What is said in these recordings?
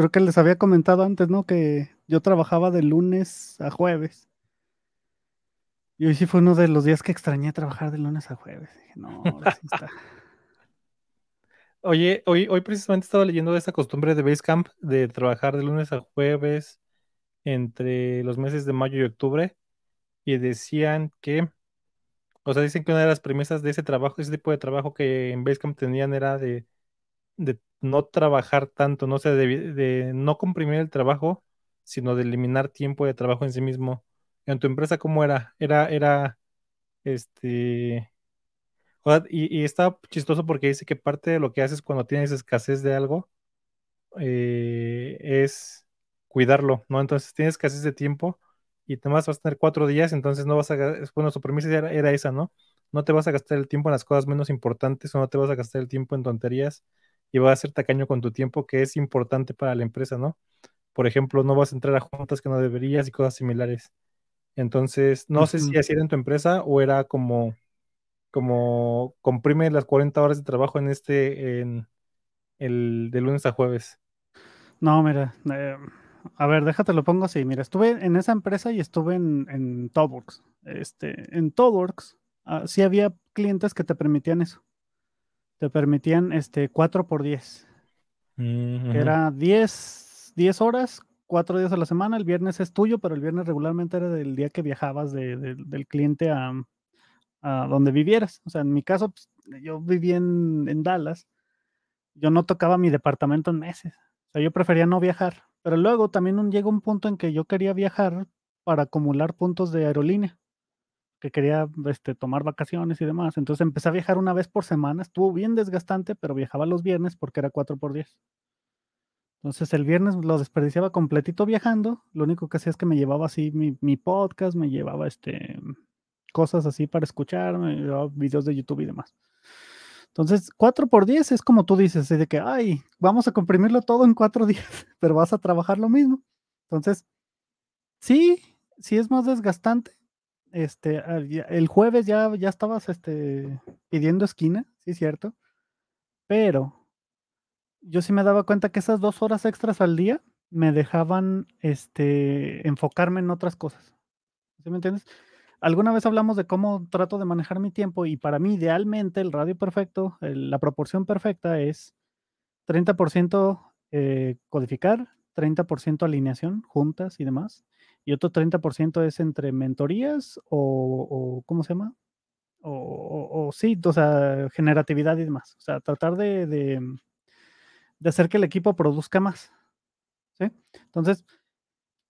creo que les había comentado antes, ¿no? Que yo trabajaba de lunes a jueves. Y hoy sí fue uno de los días que extrañé trabajar de lunes a jueves. Dije, no, está. Oye, hoy, hoy precisamente estaba leyendo de esa costumbre de Basecamp de trabajar de lunes a jueves entre los meses de mayo y octubre. Y decían que, o sea, dicen que una de las premisas de ese trabajo, ese tipo de trabajo que en Basecamp tenían era de de no trabajar tanto, no sé, de, no comprimir el trabajo, sino de eliminar tiempo de trabajo en sí mismo. ¿En tu empresa cómo era? Era, era, este, y, y está chistoso porque dice que parte de lo que haces cuando tienes escasez de algo eh, es cuidarlo, ¿no? Entonces tienes escasez de tiempo y te vas a tener cuatro días, entonces no vas a, bueno, su premisa era, era esa, ¿no? No te vas a gastar el tiempo en las cosas menos importantes o no te vas a gastar el tiempo en tonterías y vas a ser tacaño con tu tiempo que es importante para la empresa, ¿no? Por ejemplo, no vas a entrar a juntas que no deberías y cosas similares. Entonces, no sé si así era en tu empresa o era como, como comprime las 40 horas de trabajo en este, en el de lunes a jueves. No, mira, eh, a ver, déjate lo pongo así. Mira, estuve en esa empresa y estuve en, en Este, en Toworks ah, sí había clientes que te permitían eso te permitían este 4 por 10. Mm, era 10, 10 horas, 4 días a la semana. El viernes es tuyo, pero el viernes regularmente era del día que viajabas del cliente a, donde vivieras. O sea, en mi caso, pues, yo vivía en, Dallas. Yo no tocaba mi departamento en meses. O sea, yo prefería no viajar. Pero luego también un, llega un punto en que yo quería viajar para acumular puntos de aerolínea que quería este, tomar vacaciones y demás. Entonces empecé a viajar una vez por semana. Estuvo bien desgastante, pero viajaba los viernes porque era 4 por 10. Entonces el viernes lo desperdiciaba completito viajando. Lo único que hacía es que me llevaba así mi, podcast, me llevaba este, cosas así para escuchar, me llevaba videos de YouTube y demás. Entonces, 4 por 10 es como tú dices, de que, ay, vamos a comprimirlo todo en 4 días, pero vas a trabajar lo mismo. Entonces, sí, sí es más desgastante, este, el jueves ya, ya estabas este, pidiendo esquina, sí, cierto. Pero yo sí me daba cuenta que esas dos horas extras al día me dejaban este, enfocarme en otras cosas. ¿Sí me entiendes? Alguna vez hablamos de cómo trato de manejar mi tiempo y para mí idealmente el radio perfecto, la proporción perfecta es 30% eh, codificar, 30% alineación, juntas y demás, y otro 30% es entre mentorías o, ¿cómo se llama? O, sí, o sea, generatividad y demás. O sea, tratar de, de hacer que el equipo produzca más. ¿sí? Entonces,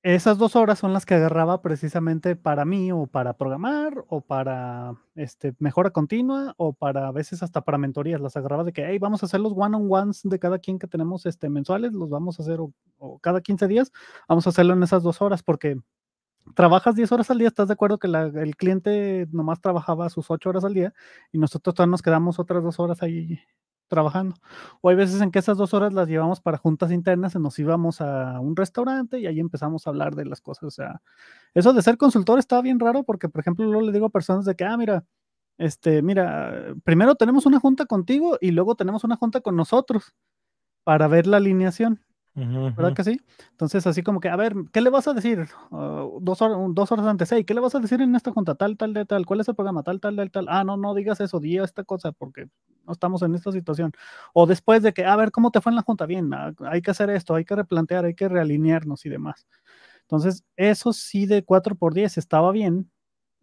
esas dos horas son las que agarraba precisamente para mí o para programar o para este, mejora continua o para a veces hasta para mentorías. Las agarraba de que, hey, vamos a hacer los one-on-ones de cada quien que tenemos este, mensuales, los vamos a hacer o, cada 15 días, vamos a hacerlo en esas dos horas porque trabajas 10 horas al día, ¿estás de acuerdo que el cliente nomás trabajaba sus 8 horas al día y nosotros nos quedamos otras dos horas ahí trabajando. O hay veces en que esas dos horas las llevamos para juntas internas y nos íbamos a un restaurante y ahí empezamos a hablar de las cosas. O sea, eso de ser consultor está bien raro porque, por ejemplo, yo le digo a personas de que, ah, mira, este, mira, primero tenemos una junta contigo y luego tenemos una junta con nosotros para ver la alineación. ¿Verdad que sí? Entonces, así como que, a ver, ¿qué le vas a decir ah, dos, horas, dos horas antes? Hey, ¿Qué le vas a decir en esta junta? Tal, tal, tal, tal. ¿Cuál es el programa? Tal, tal, tal, tal. Ah, no, no digas eso, Día esta cosa porque no estamos en esta situación. O después de que, a ver, ¿cómo te fue en la junta? Bien, ah, hay que hacer esto, hay que replantear, hay que realinearnos y demás. Entonces, eso sí de 4 por 10 estaba bien.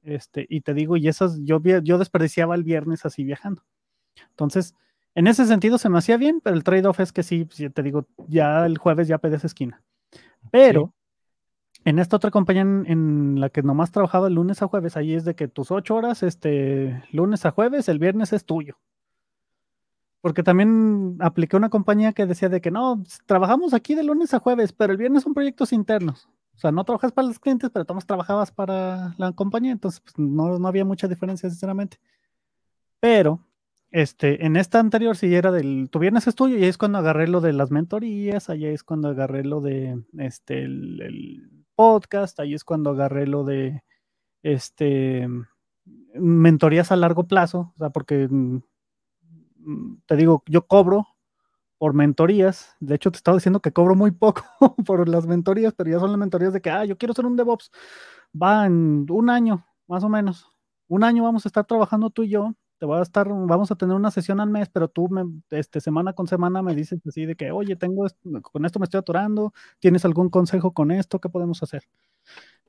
Este, y te digo, y esas, yo, yo desperdiciaba el viernes así viajando. Entonces, en ese sentido se me hacía bien, pero el trade-off es que sí, pues, te digo, ya el jueves ya pedes esquina. Pero en esta otra compañía en, la que nomás trabajaba el lunes a jueves, ahí es de que tus ocho horas, este, lunes a jueves, el viernes es tuyo. Porque también apliqué una compañía que decía de que no, pues, trabajamos aquí de lunes a jueves, pero el viernes son proyectos internos. O sea, no trabajas para los clientes, pero más trabajabas para la compañía, entonces pues, no, no había mucha diferencia, sinceramente. Pero este, en esta anterior sí era del tu viernes tuyo, y ahí es cuando agarré lo de las mentorías, ahí es cuando agarré lo de este el, podcast, ahí es cuando agarré lo de este mentorías a largo plazo, o sea, porque mm, mm, te digo, yo cobro por mentorías. De hecho, te estaba diciendo que cobro muy poco por las mentorías, pero ya son las mentorías de que, ah, yo quiero ser un DevOps. Va en un año, más o menos. Un año vamos a estar trabajando tú y yo te a estar, vamos a tener una sesión al mes, pero tú este, semana con semana me dices así de que, oye, tengo, con esto me estoy atorando, ¿tienes algún consejo con esto? ¿Qué podemos hacer?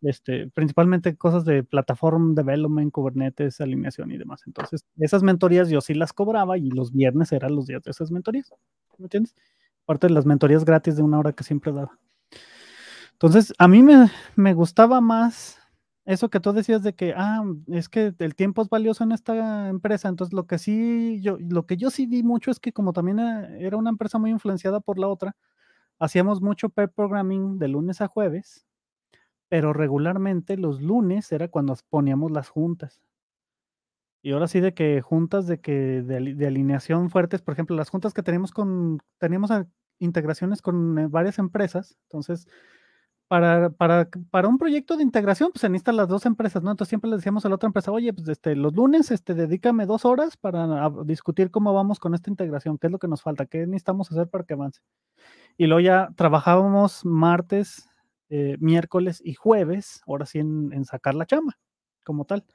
Este, principalmente cosas de plataforma, development, Kubernetes, alineación y demás. Entonces, esas mentorías yo sí las cobraba y los viernes eran los días de esas mentorías. ¿Me entiendes? Aparte de las mentorías gratis de una hora que siempre daba. Entonces, a mí me, me gustaba más eso que tú decías de que, ah, es que el tiempo es valioso en esta empresa, entonces lo que sí, yo, lo que yo sí vi mucho es que como también era una empresa muy influenciada por la otra, hacíamos mucho pair programming de lunes a jueves, pero regularmente los lunes era cuando poníamos las juntas. Y ahora sí de que juntas de que de, alineación fuertes, por ejemplo, las juntas que tenemos con, teníamos integraciones con eh, varias empresas, entonces para, para, para, un proyecto de integración, pues se necesitan las dos empresas, ¿no? Entonces siempre le decíamos a la otra empresa, oye, pues este, los lunes, este, dedícame dos horas para discutir cómo vamos con esta integración, qué es lo que nos falta, qué necesitamos hacer para que avance. Y luego ya trabajábamos martes, eh, miércoles y jueves, ahora sí en, en, sacar la chamba, como tal.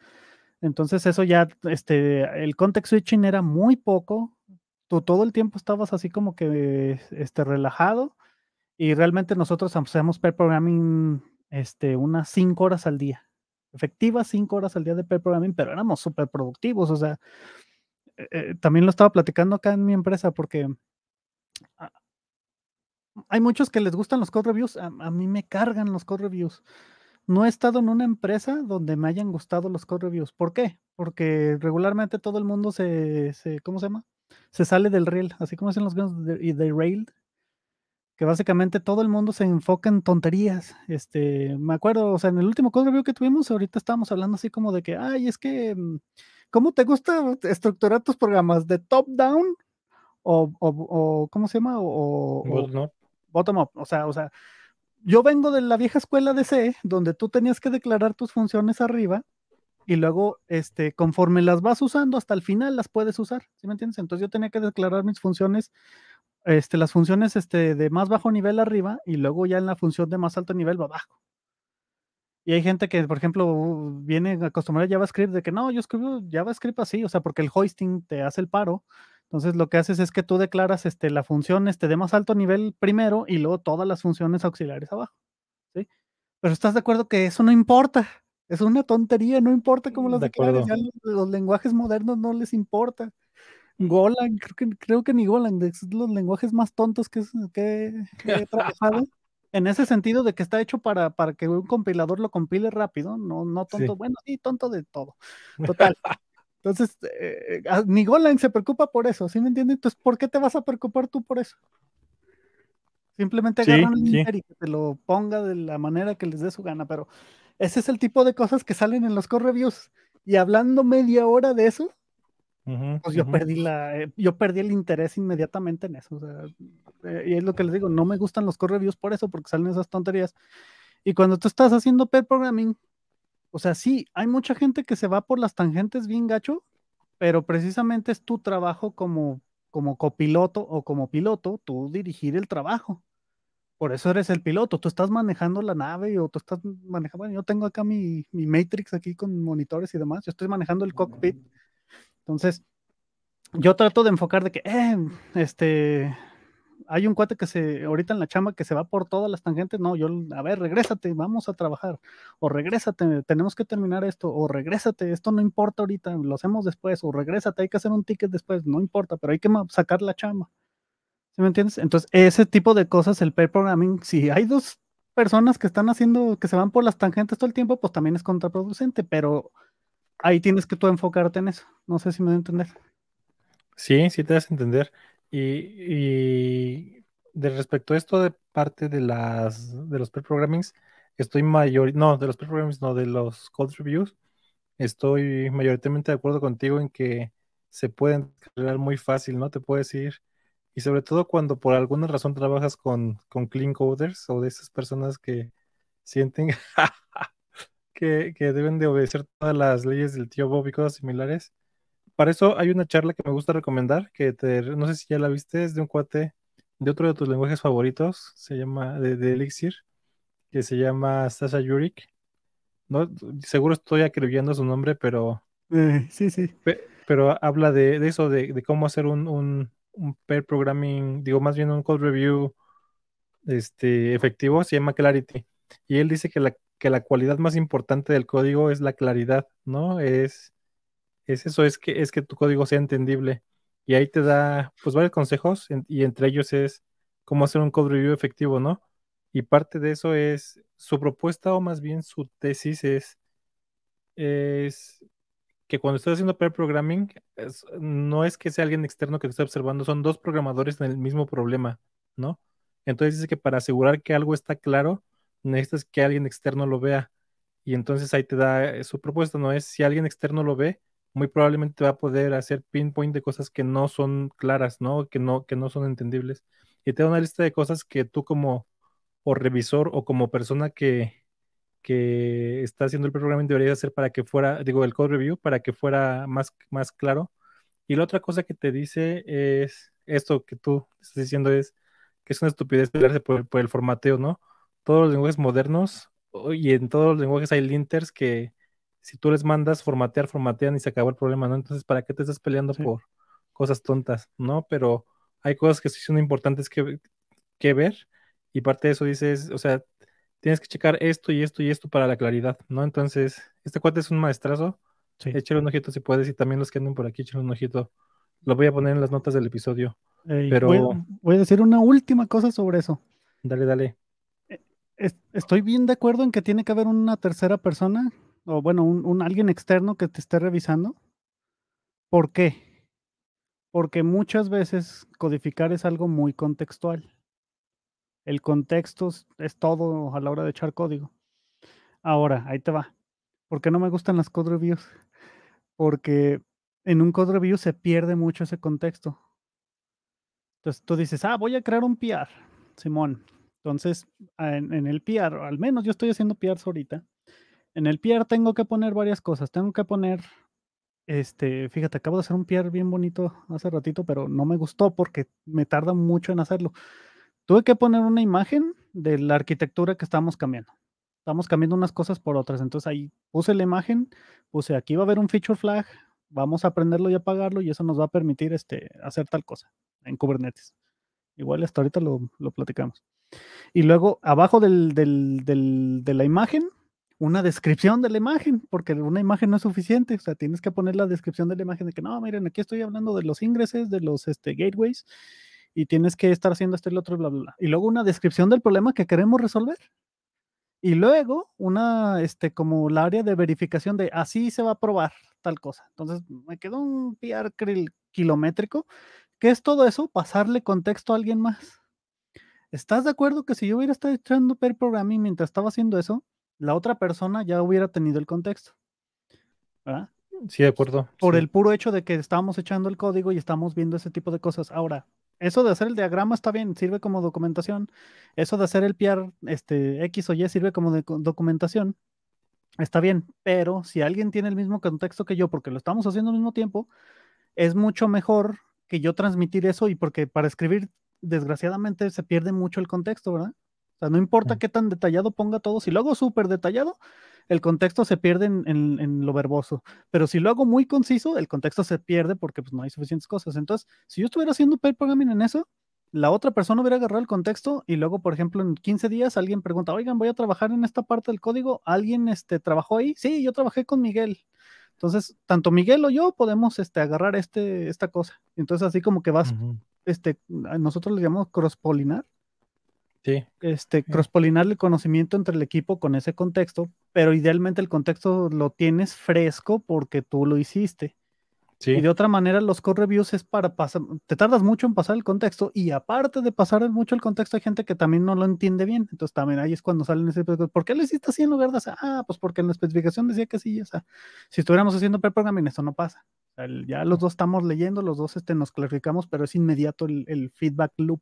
Entonces eso ya, este, el context switching era muy poco, tú todo el tiempo estabas así como que, este, relajado y realmente nosotros hacemos per programming este, unas 5 horas al día. Efectivas 5 horas al día de per programming, pero éramos súper productivos. O sea, eh, eh, también lo estaba platicando acá en mi empresa porque ah, hay muchos que les gustan los code reviews. A, mí me cargan los code reviews. No he estado en una empresa donde me hayan gustado los code reviews. ¿Por qué? Porque regularmente todo el mundo se, se ¿cómo se llama? Se sale del rail, así como hacen los games de, de rail, que básicamente todo el mundo se enfoca en tonterías. Este, me acuerdo, o sea, en el último code que tuvimos, ahorita estábamos hablando así como de que, ay, es que, mm, ¿cómo te gusta estructurar tus programas? ¿De top-down? O, ¿cómo se llama? O, o bottom-up. O sea, o sea, yo vengo de la vieja escuela de C, donde tú tenías que declarar tus funciones arriba y luego, este, conforme las vas usando, hasta el final las puedes usar, ¿sí me entiendes? Entonces yo tenía que declarar mis funciones este, las funciones este, de más bajo nivel arriba y luego ya en la función de más alto nivel va abajo. Y hay gente que, por ejemplo, viene acostumbrada a JavaScript de que no, yo escribo JavaScript así, o sea, porque el hoisting te hace el paro. Entonces lo que haces es que tú declaras este, la función este, de más alto nivel primero y luego todas las funciones auxiliares abajo. ¿sí? Pero estás de acuerdo que eso no importa. Es una tontería, no importa cómo mm, los declaran los lenguajes modernos no les importa. Golang, creo que, creo que ni Golang, es los lenguajes más tontos que, he trabajado. en ese sentido de que está hecho para, para que un compilador lo compile rápido, no, no tonto, bueno, y tonto de todo. Total. Entonces, eh, ah, ni Golang se preocupa por eso, ¿sí me entiendes? Entonces, ¿por qué te vas a preocupar tú por eso? Simplemente agarran un el y que te lo ponga de la manera que les dé su gana, pero ese es el tipo de cosas que salen en los core reviews. Y hablando media hora de eso, pues, yo perdí la, eh, yo perdí el interés inmediatamente en eso. Eh, y es lo que ah. les digo, no me gustan los core reviews por eso, porque salen esas tonterías. Y cuando tú estás haciendo pet programming, o sea, sí, hay mucha gente que se va por las tangentes bien gacho, pero precisamente es tu trabajo como, como copiloto o como piloto, tú dirigir el trabajo. Por eso eres el piloto, tú estás manejando la nave o tú estás manejando, bueno, yo tengo acá mi, mi Matrix aquí con monitores y demás, yo estoy manejando el cockpit. Mm. Entonces, yo trato de enfocar de que, eh, este, hay un cuate que se, ahorita en la chamba, que se va por todas las tangentes, no, yo, a ver, regrésate, vamos a trabajar, o regrésate, tenemos que terminar esto, o regrésate, esto no importa ahorita, lo hacemos después, o regrésate, hay que hacer un ticket después, no importa, pero hay que sacar la chama, ¿Sí me entiendes? Entonces, ese tipo de cosas, el pair programming, si hay dos personas que están haciendo, que se van por las tangentes todo el tiempo, pues también es contraproducente, pero ahí tienes que tú enfocarte en eso. No sé si me doy a entender. Sí, sí te das a entender. Y, de respecto a esto de parte de las de los pre-programmings, estoy mayor, no, de los pre-programmings, no, de los code reviews, estoy mayoritariamente de acuerdo contigo en que se pueden crear muy fácil, ¿no? Te puedes ir. Y sobre todo cuando por alguna razón trabajas con, con clean coders o de esas personas que sienten que, deben de obedecer todas las leyes del tío Bob y cosas similares. Para eso hay una charla que me gusta recomendar, que no sé si ya la viste, es de un cuate de otro de tus lenguajes favoritos, se llama, de, Elixir, que se llama Sasha Yurik. No, seguro estoy acribillando su nombre, pero... Eh, sí, sí. pero habla de, eso, de, cómo hacer un, un, pair programming, digo, más bien un code review este, efectivo, se llama Clarity. Y él dice que la que la cualidad más importante del código es la claridad, ¿no? Es, eso, es que, es que tu código sea entendible. Y ahí te da pues varios consejos y entre ellos es cómo hacer un code review efectivo, ¿no? Y parte de eso es su propuesta o más bien su tesis es, que cuando estás haciendo pair programming no es que sea alguien externo que te esté observando, son dos programadores en el mismo problema, ¿no? Entonces dice que para asegurar que algo está claro, necesitas que alguien externo lo vea. Y entonces ahí te da eh, su propuesta, ¿no? Es si alguien externo lo ve, muy probablemente te va a poder hacer pinpoint de cosas que no son claras, ¿no? Que no, que no son entendibles. Y te da una lista de cosas que tú como o revisor o como persona que, que está haciendo el programa debería hacer para que fuera, digo, el code review, para que fuera más, más claro. Y la otra cosa que te dice es esto que tú estás diciendo es que es una estupidez pelearse por, por el formateo, ¿no? todos los lenguajes modernos y en todos los lenguajes hay linters que si tú les mandas formatear, formatean y se acabó el problema, ¿no? Entonces, ¿para qué te estás peleando por cosas tontas, ¿no? Pero hay cosas que sí son importantes que, que ver y parte de eso dices, o sea, tienes que checar esto y esto y esto para la claridad, ¿no? Entonces, este cuate es un maestrazo. Sí. Échale un ojito si puedes y también los que anden por aquí, échale un ojito. Lo voy a poner en las notas del episodio. pero voy, a decir una última cosa sobre eso. Dale, dale estoy bien de acuerdo en que tiene que haber una tercera persona, o bueno, un, alguien externo que te esté revisando. ¿Por qué? Porque muchas veces codificar es algo muy contextual. El contexto es todo a la hora de echar código. Ahora, ahí te va. ¿Por qué no me gustan las code reviews? Porque en un code review se pierde mucho ese contexto. Entonces tú dices, ah, voy a crear un PR, Simón entonces, en, el PR, al menos yo estoy haciendo PRs ahorita, en el PR tengo que poner varias cosas. Tengo que poner, este, fíjate, acabo de hacer un PR bien bonito hace ratito, pero no me gustó porque me tarda mucho en hacerlo. Tuve que poner una imagen de la arquitectura que estamos cambiando. Estamos cambiando unas cosas por otras. Entonces ahí puse la imagen, puse aquí va a haber un feature flag, vamos a aprenderlo y apagarlo y eso nos va a permitir este, hacer tal cosa en Kubernetes. Igual hasta ahorita lo platicamos. Y luego abajo de la imagen, una descripción de la imagen, porque una imagen no es suficiente, o sea, tienes que poner la descripción de la imagen de que no, miren, aquí estoy hablando de los ingresos, de los este, gateways, y tienes que estar haciendo esto y lo otro, bla, bla, bla. Y luego una descripción del problema que queremos resolver. Y luego una, este, como la área de verificación de así se va a probar tal cosa. Entonces me quedó un PR kilométrico, que es todo eso, pasarle contexto a alguien más. ¿Estás de acuerdo que si yo hubiera estado echando per programming mientras estaba haciendo eso, la otra persona ya hubiera tenido el contexto? ¿Verdad? Ah, mm, sí, de acuerdo. Por el puro hecho de que estábamos echando el código y estamos viendo ese tipo de cosas. Ahora, eso de hacer el diagrama está bien, sirve como documentación. Eso de hacer el PR este, X o Y sirve como documentación. Está bien, pero si alguien tiene el mismo contexto que yo, porque lo estamos haciendo al mismo tiempo, es mucho mejor que yo transmitir eso y porque para escribir desgraciadamente se pierde mucho el contexto, ¿verdad? O sea, no importa qué tan detallado ponga todo, si lo hago súper detallado, el contexto se pierde en, lo verboso, pero si lo hago muy conciso, el contexto se pierde porque pues, no hay suficientes cosas. Entonces, si yo estuviera haciendo pair programming en eso, la otra persona hubiera agarrado el contexto y luego, por ejemplo, en 15 días alguien pregunta, oigan, voy a trabajar en esta parte del código, ¿alguien este, trabajó ahí? Sí, yo trabajé con Miguel. Entonces, tanto Miguel o yo podemos este, agarrar este, esta cosa. Entonces, así como que vas este, nosotros le llamamos cross Sí. Este, cross el conocimiento entre el equipo con ese contexto, pero idealmente el contexto lo tienes fresco porque tú lo hiciste. Sí. Y de otra manera, los core reviews es para pasar, te tardas mucho en pasar el contexto y aparte de pasar mucho el contexto, hay gente que también no lo entiende bien. Entonces también ahí es cuando salen ese, pues, ¿por qué lo hiciste así en lugar de, ah, pues porque en la especificación decía que sí, o sea, si estuviéramos haciendo pre-programming, esto no pasa ya los dos estamos leyendo, los dos este, nos clarificamos, pero es inmediato el, feedback loop.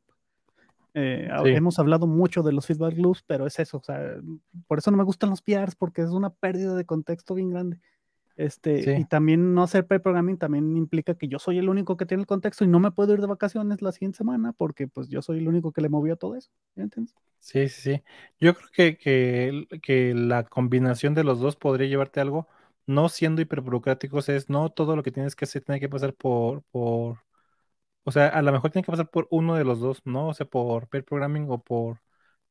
Eh, hemos hablado mucho de los feedback loops, pero es eso. O sea, por eso no me gustan los PRs, porque es una pérdida de contexto bien grande. Este, Y también no hacer pre-programming también implica que yo soy el único que tiene el contexto y no me puedo ir de vacaciones la siguiente semana porque pues yo soy el único que le movió todo eso. ¿Entiendes? Sí, sí, sí. Yo creo que, que, que la combinación de los dos podría llevarte algo no siendo hiperburocráticos es no todo lo que tienes que hacer tiene que pasar por, por, o sea, a lo mejor tiene que pasar por uno de los dos, ¿no? O sea, por peer programming o por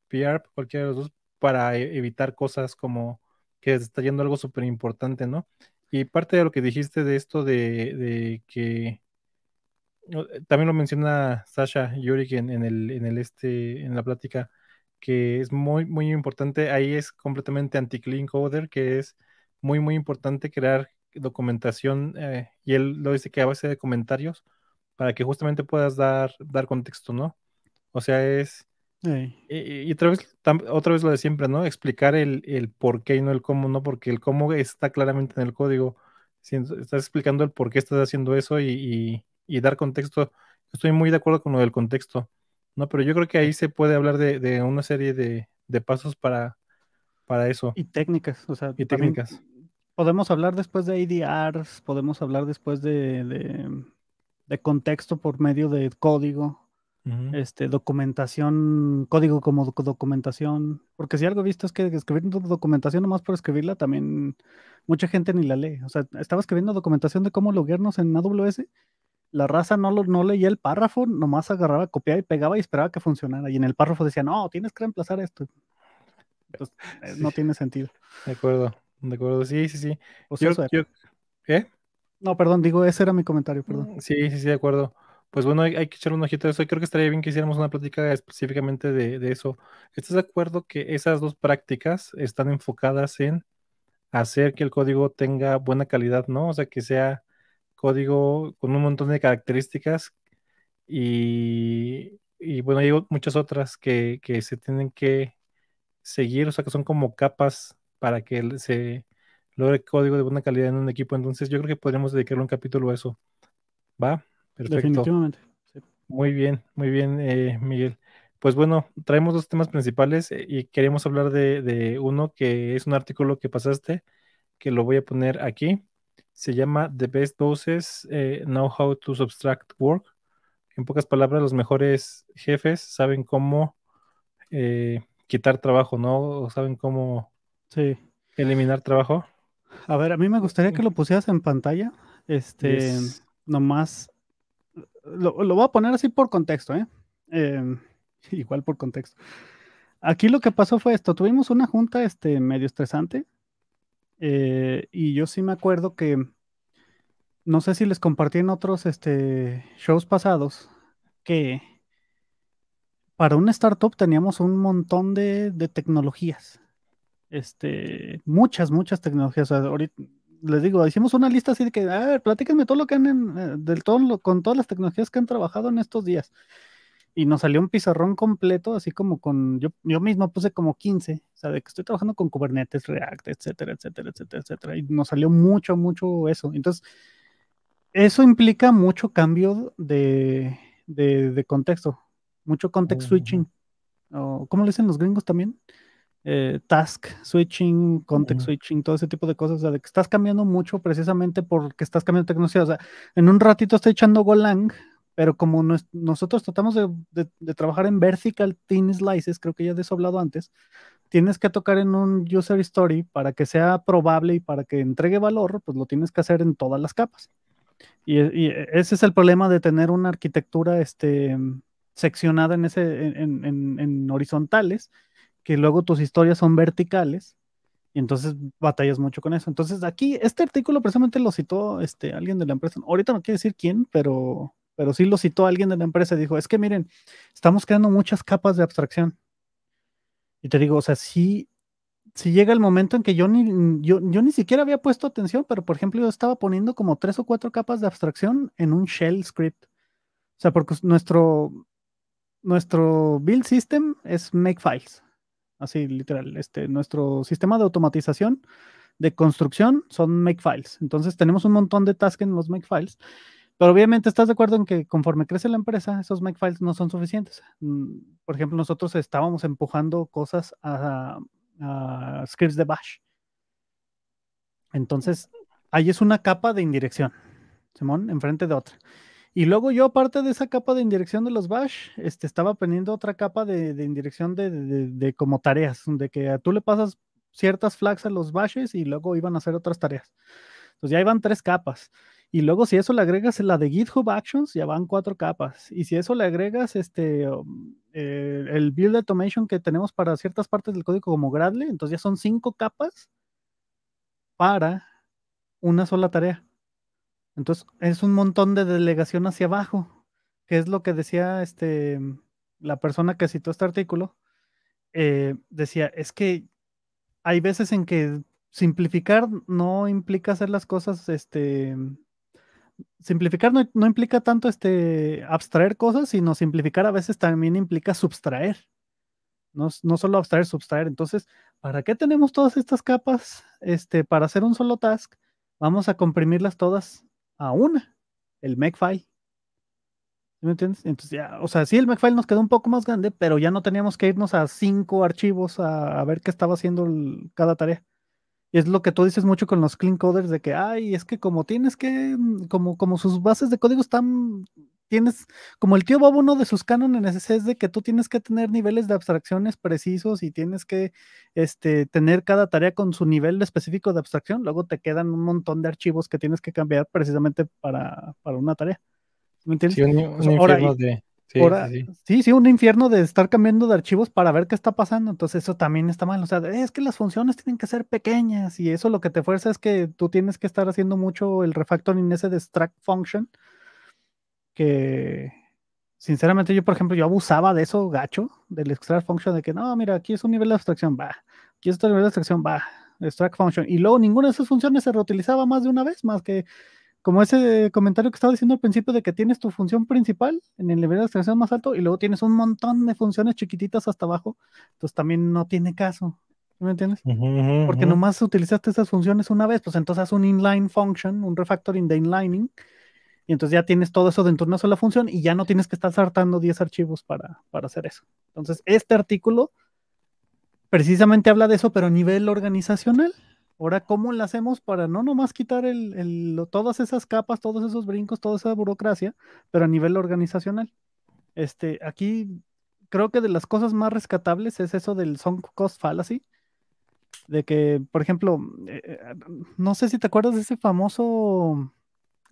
PR, cualquiera de los dos, para e, evitar cosas como que está yendo algo súper importante, ¿no? Y parte de lo que dijiste de esto de, que también lo menciona Sasha Yurik en, el, en el este, en la plática, que es muy, muy importante. Ahí es completamente anti-clean coder, que es muy, muy importante crear documentación, eh, y él lo dice que a base de comentarios, para que justamente puedas dar, dar contexto, ¿no? O sea, es... Y, otra, vez, otra vez lo de siempre, ¿no? Explicar el, el, por qué y no el cómo, ¿no? Porque el cómo está claramente en el código. estás explicando el por qué estás haciendo eso y, dar contexto. Estoy muy de acuerdo con lo del contexto, ¿no? Pero yo creo que ahí se puede hablar de, una serie de, pasos para, para eso. Y técnicas, o sea. Y técnicas podemos hablar después de IDRs, podemos hablar después de, de, contexto por medio de código, este, documentación, código como documentación. Porque si algo he visto es que escribir documentación nomás por escribirla también mucha gente ni la lee. O sea, estaba escribiendo documentación de cómo loguearnos en AWS. La raza no, lo, no leía el párrafo, nomás agarraba, copiaba y pegaba y esperaba que funcionara. Y en el párrafo decía, no, tienes que reemplazar esto. Eh, no tiene sentido. De acuerdo. De acuerdo, sí, sí, sí. ¿eh? No, perdón, digo, ese era mi comentario, perdón. Mm, sí, sí, sí, de acuerdo. Pues bueno, hay, que echarle un ojito a eso. creo que estaría bien que hiciéramos una plática específicamente de, eso. ¿Estás de acuerdo que esas dos prácticas están enfocadas en hacer que el código tenga buena calidad, ¿no? O sea, que sea código con un montón de características y, bueno, hay muchas otras que, que se tienen que seguir, o sea, que son como capas para que se logre código de buena calidad en un equipo. Entonces yo creo que podríamos dedicarle un capítulo a eso. ¿Va? Perfecto. Definitivamente. Muy bien, muy bien, eh, Miguel. Pues bueno, traemos dos temas principales eh, y queremos hablar de, uno que es un artículo que pasaste, que lo voy a poner aquí. Se llama The Best Doses, eh, Know How to Subtract Work. En pocas palabras, los mejores jefes saben cómo quitar trabajo, ¿no? saben cómo Sí. Eliminar trabajo. A ver, a mí me gustaría que lo pusieras en pantalla. Este, nomás. Lo, voy a poner así por contexto, ¿eh? Em, igual por contexto. Aquí lo que pasó fue esto. Tuvimos una junta este, medio estresante. Eh, y yo sí me acuerdo que. No sé si les compartí en otros este, shows pasados que para una startup teníamos un montón de, de tecnologías este, muchas, muchas tecnologías. ahorita les digo, hicimos una lista así de que, a ver, platíquenme todo lo que han, eh, del todo con todas las tecnologías que han trabajado en estos días. Y nos salió un pizarrón completo, así como con, yo, mismo puse como 15, o sea, de que estoy trabajando con Kubernetes, React, etcétera, etcétera, etcétera, etcétera. Y nos salió mucho, mucho eso. Entonces, eso implica mucho cambio de, contexto, mucho context oh. switching. O, ¿Cómo le dicen los gringos también? Eh, task switching, context switching, todo ese tipo de cosas, o sea, de que estás cambiando mucho precisamente porque estás cambiando tecnología. O sea, en un ratito está echando Golang, pero como nosotros tratamos de, trabajar en vertical thin slices, creo que ya de he hablado antes, tienes que tocar en un user story para que sea probable y para que entregue valor, pues lo tienes que hacer en todas las capas. Y, ese es el problema de tener una arquitectura este, seccionada en, ese, en, en horizontales que luego tus historias son verticales y entonces batallas mucho con eso. Entonces aquí, este artículo precisamente lo citó este, alguien de la empresa. Ahorita no quiero decir quién, pero, pero sí lo citó alguien de la empresa. y Dijo, es que miren, estamos creando muchas capas de abstracción. Y te digo, o sea, si si llega el momento en que yo ni, yo, ni siquiera había puesto atención, pero por ejemplo yo estaba poniendo como tres o cuatro capas de abstracción en un shell script. O sea, porque nuestro, nuestro build system es make files así literal, este, nuestro sistema de automatización de construcción son makefiles. Entonces tenemos un montón de tasks en los makefiles, pero obviamente estás de acuerdo en que conforme crece la empresa, esos makefiles no son suficientes. Mm, por ejemplo, nosotros estábamos empujando cosas a, a scripts de bash. Entonces, ahí es una capa de indirección, Simón, enfrente de otra. Y luego yo, aparte de esa capa de indirección de los bash, este, estaba poniendo otra capa de, indirección de, como tareas, de que tú le pasas ciertas flags a los bashes y luego iban a hacer otras tareas. Entonces ya iban tres capas. Y luego si eso le agregas la de GitHub Actions, ya van cuatro capas. Y si eso le agregas este, um, eh, el build automation que tenemos para ciertas partes del código como Gradle, entonces ya son cinco capas para una sola tarea. Entonces, es un montón de delegación hacia abajo, que es lo que decía este, la persona que citó este artículo. Eh, decía, es que hay veces en que simplificar no implica hacer las cosas, este, simplificar no, implica tanto este, abstraer cosas, sino simplificar a veces también implica subtraer. No, no, solo abstraer, subtraer. Entonces, ¿para qué tenemos todas estas capas? Este, para hacer un solo task, vamos a comprimirlas todas a una, el Macfile. ¿Me entiendes? Entonces ya, o sea, sí, el Macfile nos quedó un poco más grande, pero ya no teníamos que irnos a cinco archivos a, ver qué estaba haciendo cada tarea. Y es lo que tú dices mucho con los clean coders de que, ay, es que como tienes que, mm, como, como sus bases de código están tienes, como el tío Bob, uno de sus cánones es de que tú tienes que tener niveles de abstracciones precisos y tienes que este, tener cada tarea con su nivel específico de abstracción. Luego te quedan un montón de archivos que tienes que cambiar precisamente para, una tarea. ¿Me entiendes? Sí, un, infierno de, sí, un infierno de estar cambiando de archivos para ver qué está pasando. Entonces, eso también está mal. O sea, es que las funciones tienen que ser pequeñas y eso lo que te fuerza es que tú tienes que estar haciendo mucho el refactoring ese de function que sinceramente yo, por ejemplo, yo abusaba de eso gacho, del extract function, de que no, mira, aquí es un nivel de abstracción, va, aquí es otro nivel de abstracción, va, extract function. Y luego ninguna de esas funciones se reutilizaba más de una vez, más que como ese comentario que estaba diciendo al principio de que tienes tu función principal en el nivel de abstracción más alto y luego tienes un montón de funciones chiquititas hasta abajo, entonces también no tiene caso. ¿Me entiendes? Porque nomás utilizaste esas funciones una vez, pues entonces haz un inline function, un refactoring de inlining, y entonces ya tienes todo eso dentro de una sola función y ya no tienes que estar saltando 10 archivos para, hacer eso. Entonces, este artículo precisamente habla de eso, pero a nivel organizacional. Ahora, ¿cómo lo hacemos para no nomás quitar el, todas esas capas, todos esos brincos, toda esa burocracia, pero a nivel organizacional? Este, aquí creo que de las cosas más rescatables es eso del sunk cost fallacy, de que, por ejemplo, eh, eh, no sé si te acuerdas de ese famoso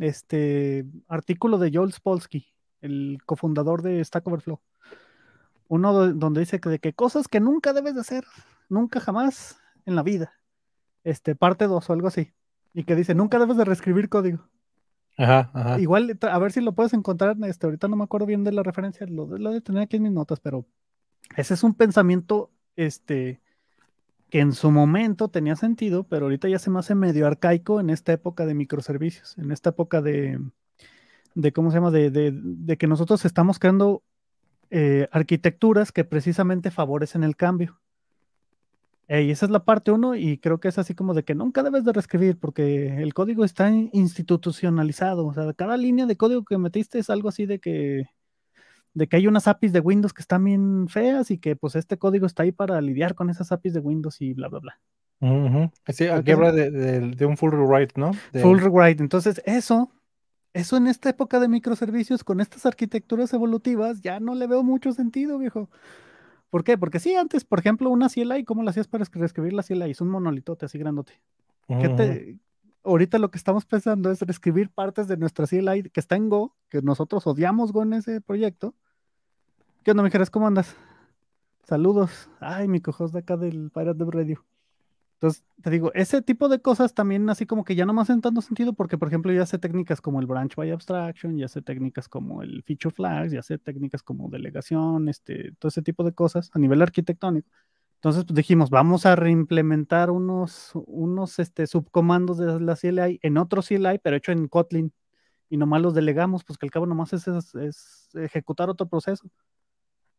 este artículo de Joel Spolsky, el cofundador de Stack Overflow. Uno donde dice que, de que cosas que nunca debes de hacer, nunca jamás en la vida. Este, parte 2 o algo así. Y que dice, nunca debes de reescribir código. Ajá, ajá. Igual, a ver si lo puedes encontrar, este, ahorita no me acuerdo bien de la referencia, lo, lo de tener aquí en mis notas, pero ese es un pensamiento, este, que en su momento tenía sentido, pero ahorita ya se me hace medio arcaico en esta época de microservicios, en esta época de, ¿cómo se llama? De, de, que nosotros estamos creando eh, arquitecturas que precisamente favorecen el cambio. y esa es la parte uno y creo que es así como de que nunca debes de reescribir porque el código está institucionalizado, o sea, cada línea de código que metiste es algo así de que de que hay unas APIs de Windows que están bien feas y que pues este código está ahí para lidiar con esas APIs de Windows y bla, bla, bla. aquí habla de, un full rewrite, ¿no? Full rewrite. Entonces, eso, eso en esta época de microservicios, con estas arquitecturas evolutivas, ya no le veo mucho sentido, viejo. ¿Por qué? Porque sí, antes, por ejemplo, una CLI, ¿cómo la hacías para reescribir la CLI? Es un monolitote así grandote. ¿Qué te, ahorita lo que estamos pensando es reescribir partes de nuestra CLI que está en Go, que nosotros odiamos Go en ese proyecto. ¿Qué onda, mijeras? ¿Cómo andas? Saludos. Ay, mi cojos de acá del Pirate Dev Radio. Entonces, te digo, ese tipo de cosas también así como que ya no más hacen tanto sentido, porque por ejemplo ya sé técnicas como el branch by abstraction, ya sé técnicas como el feature flags, ya sé técnicas como delegación, este, todo ese tipo de cosas a nivel arquitectónico entonces pues, dijimos, vamos a reimplementar unos, unos este, subcomandos de la CLI en otro CLI, pero hecho en Kotlin. Y nomás los delegamos, pues que al cabo nomás es, ejecutar otro proceso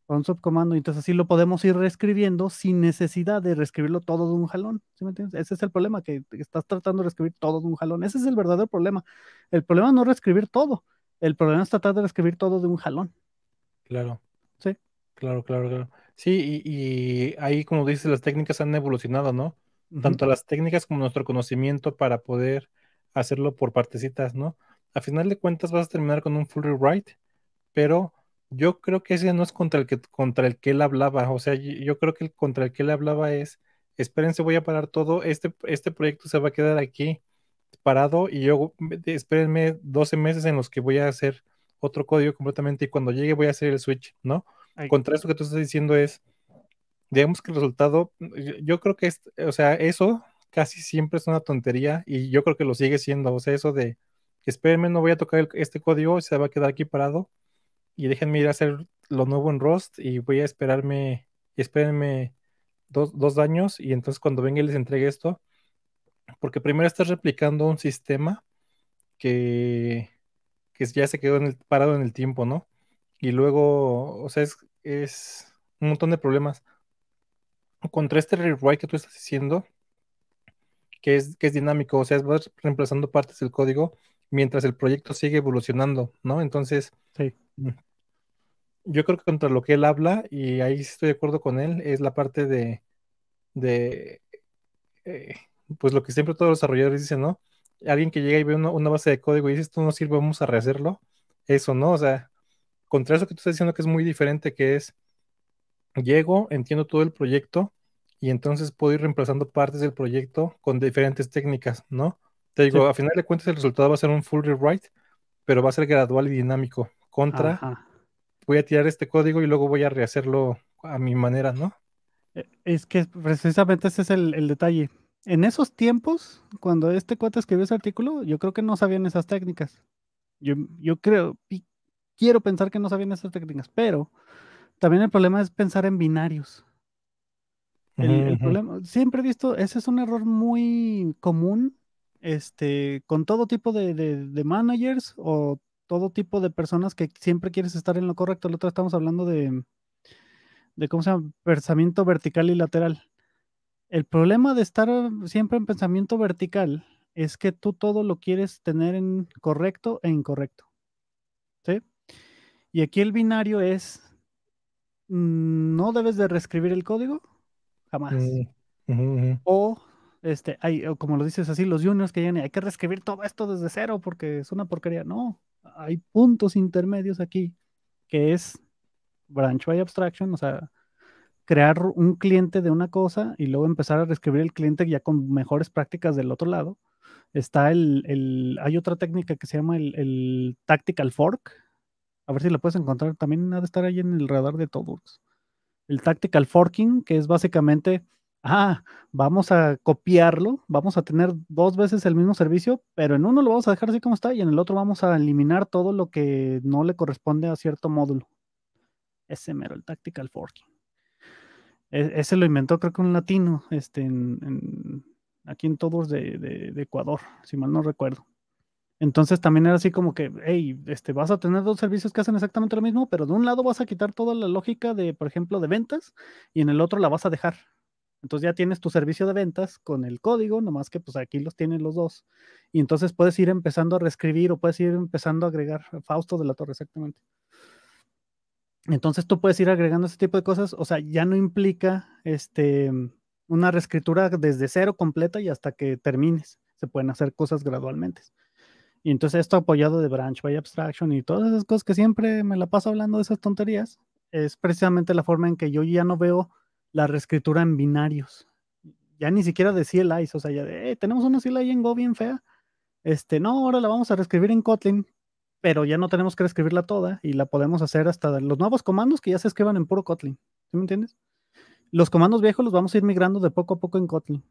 con un subcomando. Y entonces así lo podemos ir reescribiendo sin necesidad de reescribirlo todo de un jalón. ¿Sí me entiendes? Ese es el problema, que estás tratando de reescribir todo de un jalón. Ese es el verdadero problema. El problema no es reescribir todo. El problema es tratar de reescribir todo de un jalón. Claro. Sí. Claro, claro, claro. Sí, y, ahí, como dices, las técnicas han evolucionado, ¿no? Tanto las técnicas como nuestro conocimiento para poder hacerlo por partecitas, ¿no? A final de cuentas vas a terminar con un full rewrite, pero yo creo que ese no es contra el que, contra el que él hablaba. O sea, yo creo que el contra el que él hablaba es, espérense, voy a parar todo, este, este proyecto se va a quedar aquí parado y yo espérenme 12 meses en los que voy a hacer otro código completamente y cuando llegue voy a hacer el switch, ¿no? contra eso que tú estás diciendo es, digamos que el resultado, yo creo que, o sea, eso casi siempre es una tontería y yo creo que lo sigue siendo, o sea, eso de, espérenme, no voy a tocar este código, se va a quedar aquí parado y déjenme ir a hacer lo nuevo en Rust y voy a esperarme, espérenme dos, dos años y entonces cuando venga y les entregue esto, porque primero estás replicando un sistema que, que ya se quedó en parado en el tiempo, ¿no? Y luego, o sea, es, un montón de problemas. Contra este rewrite que tú estás haciendo, que es, que es dinámico, o sea, vas reemplazando partes del código mientras el proyecto sigue evolucionando, ¿no? Entonces, mm, yo creo que contra lo que él habla, y ahí estoy de acuerdo con él, es la parte de, eh, pues lo que siempre todos los desarrolladores dicen, ¿no? Alguien que llega y ve una, una base de código y dice, esto no sirve, vamos a rehacerlo. Eso, ¿no? O sea, contra eso que tú estás diciendo que es muy diferente, que es, llego, entiendo todo el proyecto y entonces puedo ir reemplazando partes del proyecto con diferentes técnicas, ¿no? Te digo, a final de cuentas el resultado va a ser un full rewrite, pero va a ser gradual y dinámico. Contra, voy a tirar este código y luego voy a rehacerlo a mi manera, ¿no? E, es que precisamente ese es el, detalle. En esos tiempos, cuando este cuate escribió ese artículo, yo creo que no sabían esas técnicas. Yo, creo, quiero pensar que no sabían esas técnicas, pero también el problema es pensar en binarios. El, problema, siempre he visto, ese es un error muy común, este, con todo tipo de, managers o todo tipo de personas que siempre quieres estar en lo correcto. El otro estamos hablando de, de cómo se llama, pensamiento vertical y lateral. El problema de estar siempre en pensamiento vertical es que tú todo lo quieres tener en correcto e incorrecto. ¿Sí? Y aquí el binario es, mm, no debes de reescribir el código, jamás. O, este, hay, como lo dices así, los juniors que llegan, hay que reescribir todo esto desde cero porque es una porquería. No, hay puntos intermedios aquí, que es branch by abstraction, o sea, crear un cliente de una cosa y luego empezar a reescribir el cliente ya con mejores prácticas del otro lado. Está el, hay otra técnica que se llama el tactical fork, a ver si la puedes encontrar. También ha de estar ahí en el radar de todos. El Tactical Forking, que es básicamente, ah, vamos a copiarlo, vamos a tener dos veces el mismo servicio, pero en uno lo vamos a dejar así como está y en el otro vamos a eliminar todo lo que no le corresponde a cierto módulo. Ese mero, el Tactical Forking. E, ese lo inventó creo que un latino, este, en, aquí en todos de Ecuador, si mal no recuerdo. Entonces también era así como que, hey, este, vas a tener dos servicios que hacen exactamente lo mismo, pero de un lado vas a quitar toda la lógica de, por ejemplo, de ventas y en el otro la vas a dejar. Entonces ya tienes tu servicio de ventas con el código, nomás que pues aquí los tienen los dos. Y entonces puedes ir empezando a reescribir o puedes ir empezando a agregar Fausto de la Torre, exactamente. Entonces tú puedes ir agregando ese tipo de cosas, o sea, ya no implica este, una reescritura desde cero completa y hasta que termines. Se pueden hacer cosas gradualmente. Y entonces esto apoyado de Branch by Abstraction y todas esas cosas que siempre me la paso hablando de esas tonterías, es precisamente la forma en que yo ya no veo la reescritura en binarios. Ya ni siquiera de CLIs, o sea, ya de, eh, tenemos una CLI en Go bien fea. Este, no, ahora la vamos a reescribir en Kotlin, pero ya no tenemos que reescribirla toda y la podemos hacer hasta los nuevos comandos que ya se escriban en puro Kotlin. ¿Sí me entiendes? Los comandos viejos los vamos a ir migrando de poco a poco en Kotlin.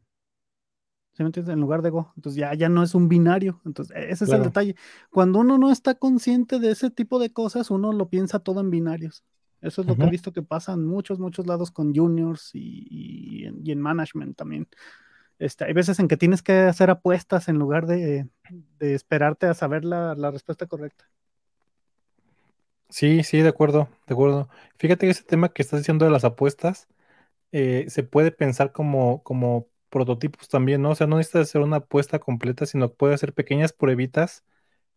En lugar de Go. Entonces ya, ya no es un binario. Entonces, e-, ese es el detalle. Cuando uno no está consciente de ese tipo de cosas, uno lo piensa todo en binarios. Eso es lo que he visto que pasa en muchos, muchos lados con juniors y, en, management también. Este, hay veces en que tienes que hacer apuestas en lugar de, esperarte a saber la, respuesta correcta. Sí, sí, de acuerdo, de acuerdo. Fíjate que ese tema que estás diciendo de las apuestas, eh, se puede pensar como, como prototipos también, ¿no? O sea, no necesitas hacer una apuesta completa, sino puedo hacer pequeñas pruebas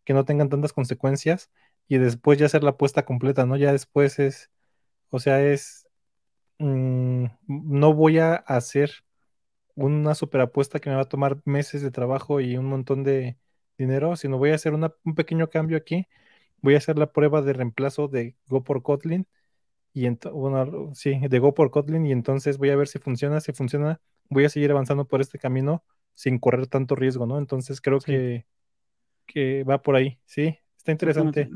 que no tengan tantas consecuencias y después ya hacer la apuesta completa, ¿no? Ya después es, o sea, es, mm, no voy a hacer una super apuesta que me va a tomar meses de trabajo y un montón de dinero, sino voy a hacer un pequeño cambio aquí, voy a hacer la prueba de reemplazo de Go por Kotlin y de Go por Kotlin y entonces voy a ver si funciona, si funciona, voy a seguir avanzando por este camino sin correr tanto riesgo, ¿no? Entonces creo que, va por ahí, sí, está interesante.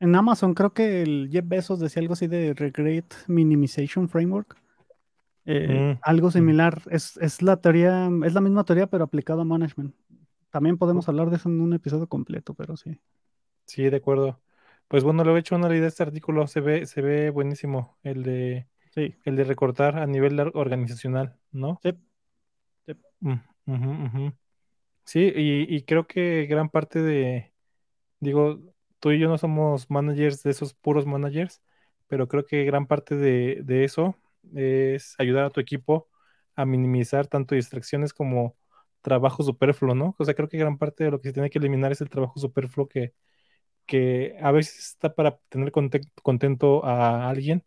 En Amazon creo que el Jeff Bezos decía algo así de Regret Minimization Framework. Eh, mm, algo mm. similar, es, la teoría, es la misma teoría pero aplicado a management. También podemos oh. hablar de eso en un episodio completo, pero sí. Sí, de acuerdo. Pues bueno, lo he hecho una leída a este artículo, se ve, se ve buenísimo, el de Sí, el de recortar a nivel organizacional, ¿no? Sí. Mm, y, creo que gran parte de, digo, tú y yo no somos managers de esos puros managers, pero creo que gran parte de, eso es ayudar a tu equipo a minimizar tanto distracciones como trabajo superfluo, ¿no? O sea, creo que gran parte de lo que se tiene que eliminar es el trabajo superfluo que, que a veces está para tener contento a alguien,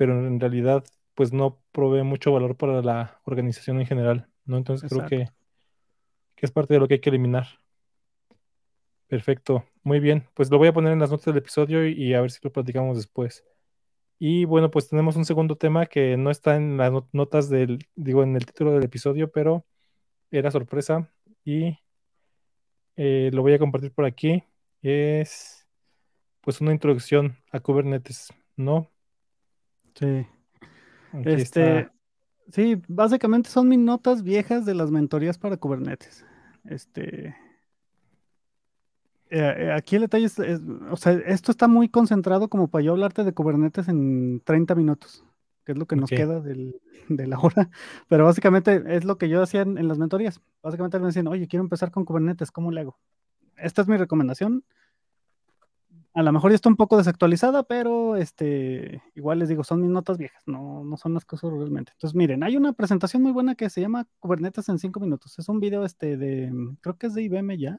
pero en realidad pues no provee mucho valor para la organización en general, ¿no? Entonces creo que, es parte de lo que hay que eliminar. Perfecto, muy bien. Pues lo voy a poner en las notas del episodio y, a ver si lo platicamos después. Y bueno, pues tenemos un segundo tema que no está en las notas del, digo, en el título del episodio, pero era sorpresa y eh, lo voy a compartir por aquí. Es pues una introducción a Kubernetes, ¿no? Sí. este, sí, básicamente son mis notas viejas de las mentorías para Kubernetes. Este, eh, eh, aquí el detalle es, o sea, esto está muy concentrado como para yo hablarte de Kubernetes en 30 minutos, que es lo que nos queda de la hora, pero básicamente es lo que yo hacía en, en las mentorías. Básicamente me decían, oye, quiero empezar con Kubernetes, ¿cómo le hago? Esta es mi recomendación a lo mejor ya está un poco desactualizada, pero este, igual les digo, son mis notas viejas, no, no son las cosas realmente. Entonces, miren, hay una presentación muy buena que se llama Kubernetes en 5 minutos. Es un video este de, mm, creo que es de IBM ya.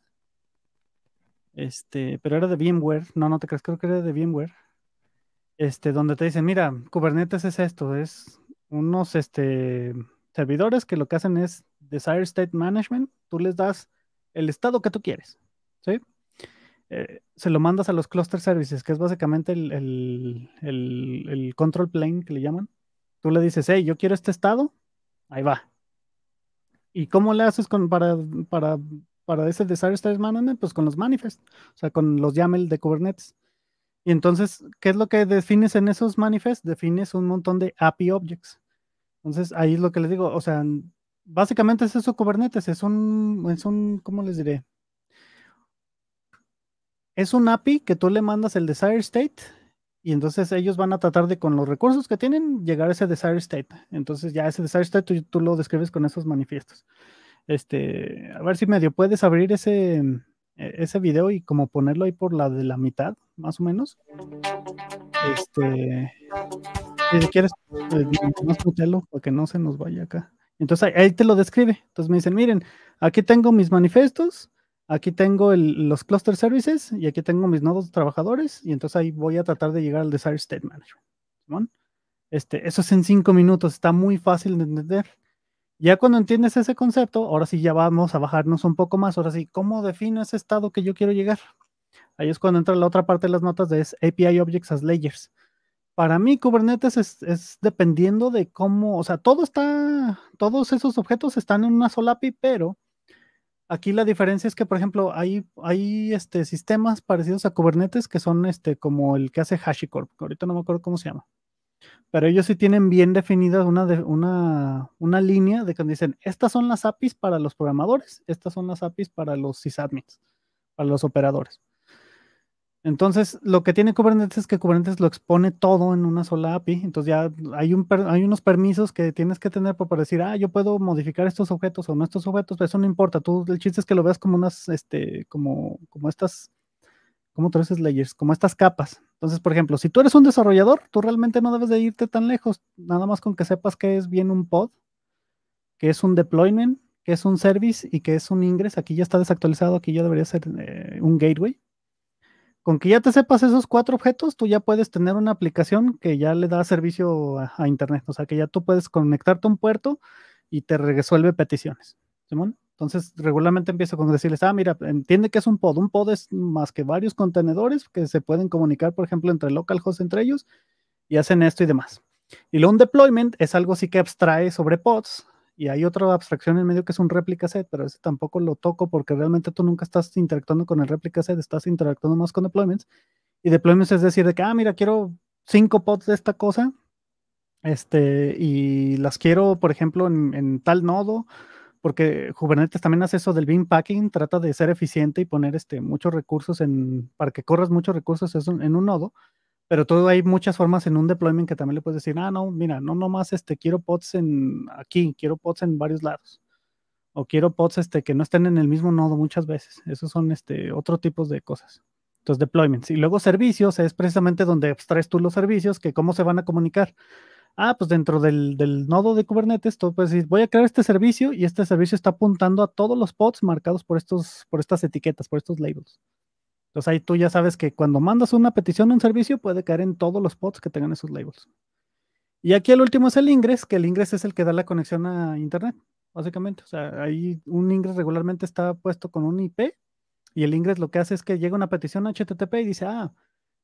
Este, pero era de VMware. No, no te creas, creo que era de VMware. Este, donde te dicen, mira, Kubernetes es esto, es unos este, servidores que lo que hacen es Desire State Management. Tú les das el estado que tú quieres, ¿sí? Eh, se lo mandas a los cluster services, que es básicamente el, control plane que le llaman. Tú le dices, hey, yo quiero este estado, ahí va. ¿Y cómo le haces con, para, para, para ese Desire State Management? Pues con los manifest, o sea, con los YAML de Kubernetes. Y entonces, ¿qué es lo que defines en esos manifest? Defines un montón de API objects. Entonces, ahí es lo que les digo, o sea, básicamente es eso Kubernetes, es un, es un, ¿cómo les diré? es un API que tú le mandas el desire state y entonces ellos van a tratar de con los recursos que tienen llegar a ese desire state. Entonces ya ese desire state tú, lo describes con esos manifiestos. Este, a ver si medio puedes abrir ese, e, ese video y como ponerlo ahí por la de la mitad, más o menos. Este, si quieres, pues, más putelo para que no se nos vaya acá. Entonces ahí, te lo describe. Entonces me dicen, miren, aquí tengo mis manifiestos aquí tengo los cluster services y aquí tengo mis nodos trabajadores y entonces ahí voy a tratar de llegar al desire state manager. Este, eso es en cinco minutos, está muy fácil de entender. Ya cuando entiendes ese concepto, ahora sí ya vamos a bajarnos un poco más. Ahora sí, ¿cómo defino ese estado que yo quiero llegar? Ahí es cuando entra la otra parte de las notas de es API Objects as Layers. Para mí, Kubernetes es, es, dependiendo de cómo, o sea, todo está, todos esos objetos están en una sola API, pero Aquí la diferencia es que, por ejemplo, hay, hay este, sistemas parecidos a Kubernetes que son este, como el que hace HashiCorp, que ahorita no me acuerdo cómo se llama. Pero ellos sí tienen bien definida una, una, una, línea de que dicen, estas son las APIs para los programadores, estas son las APIs para los sysadmins, para los operadores. Entonces, lo que tiene Kubernetes es que Kubernetes lo expone todo en una sola API. Entonces, ya hay, hay unos permisos que tienes que tener para decir, ah, yo puedo modificar estos objetos o no estos objetos, pero eso no importa. Tú, el chiste es que lo veas como unas, este, como, como estas, como dices layers, como estas capas. Entonces, por ejemplo, si tú eres un desarrollador, tú realmente no debes de irte tan lejos, nada más con que sepas que es bien un pod, que es un deployment, que es un service y que es un ingress. Aquí ya está desactualizado, aquí ya debería ser eh, un gateway con que ya te sepas esos cuatro objetos, tú ya puedes tener una aplicación que ya le da servicio a, Internet. O sea, que ya tú puedes conectarte a un puerto y te resuelve peticiones. Entonces, regularmente empiezo con decirles, ah, mira, entiende que es un pod. Un pod es más que varios contenedores que se pueden comunicar, por ejemplo, entre localhost entre ellos y hacen esto y demás. Y luego un deployment es algo así que abstrae sobre pods y hay otra abstracción en medio que es un réplica set, pero ese tampoco lo toco porque realmente tú nunca estás interactuando con el réplica set, estás interactuando más con deployments. Y deployments es decir, de que, ah, mira, quiero cinco pods de esta cosa, este, y las quiero, por ejemplo, en, tal nodo, porque Kubernetes también hace eso del bin packing, trata de ser eficiente y poner este, muchos recursos en, para que corras muchos recursos en un nodo. Pero todo hay muchas formas en un deployment que también le puedes decir, ah, no, mira, no nomás este, quiero pods en aquí, quiero pods en varios lados. O quiero pods este, que no estén en el mismo nodo muchas veces. Esos son este, otro tipos de cosas. Entonces, deployments. Y luego servicios es precisamente donde abstraes tú los servicios, que cómo se van a comunicar. Ah, pues dentro del, del nodo de Kubernetes, tú puedes decir, voy a crear este servicio y este servicio está apuntando a todos los pods marcados por, estos, por estas etiquetas, por estos labels. Entonces ahí tú ya sabes que cuando mandas una petición a un servicio puede caer en todos los pods que tengan esos labels. Y aquí el último es el ingres, que el ingres es el que da la conexión a internet, básicamente. O sea, ahí un ingres regularmente está puesto con un IP y el ingres lo que hace es que llega una petición a HTTP y dice, ah,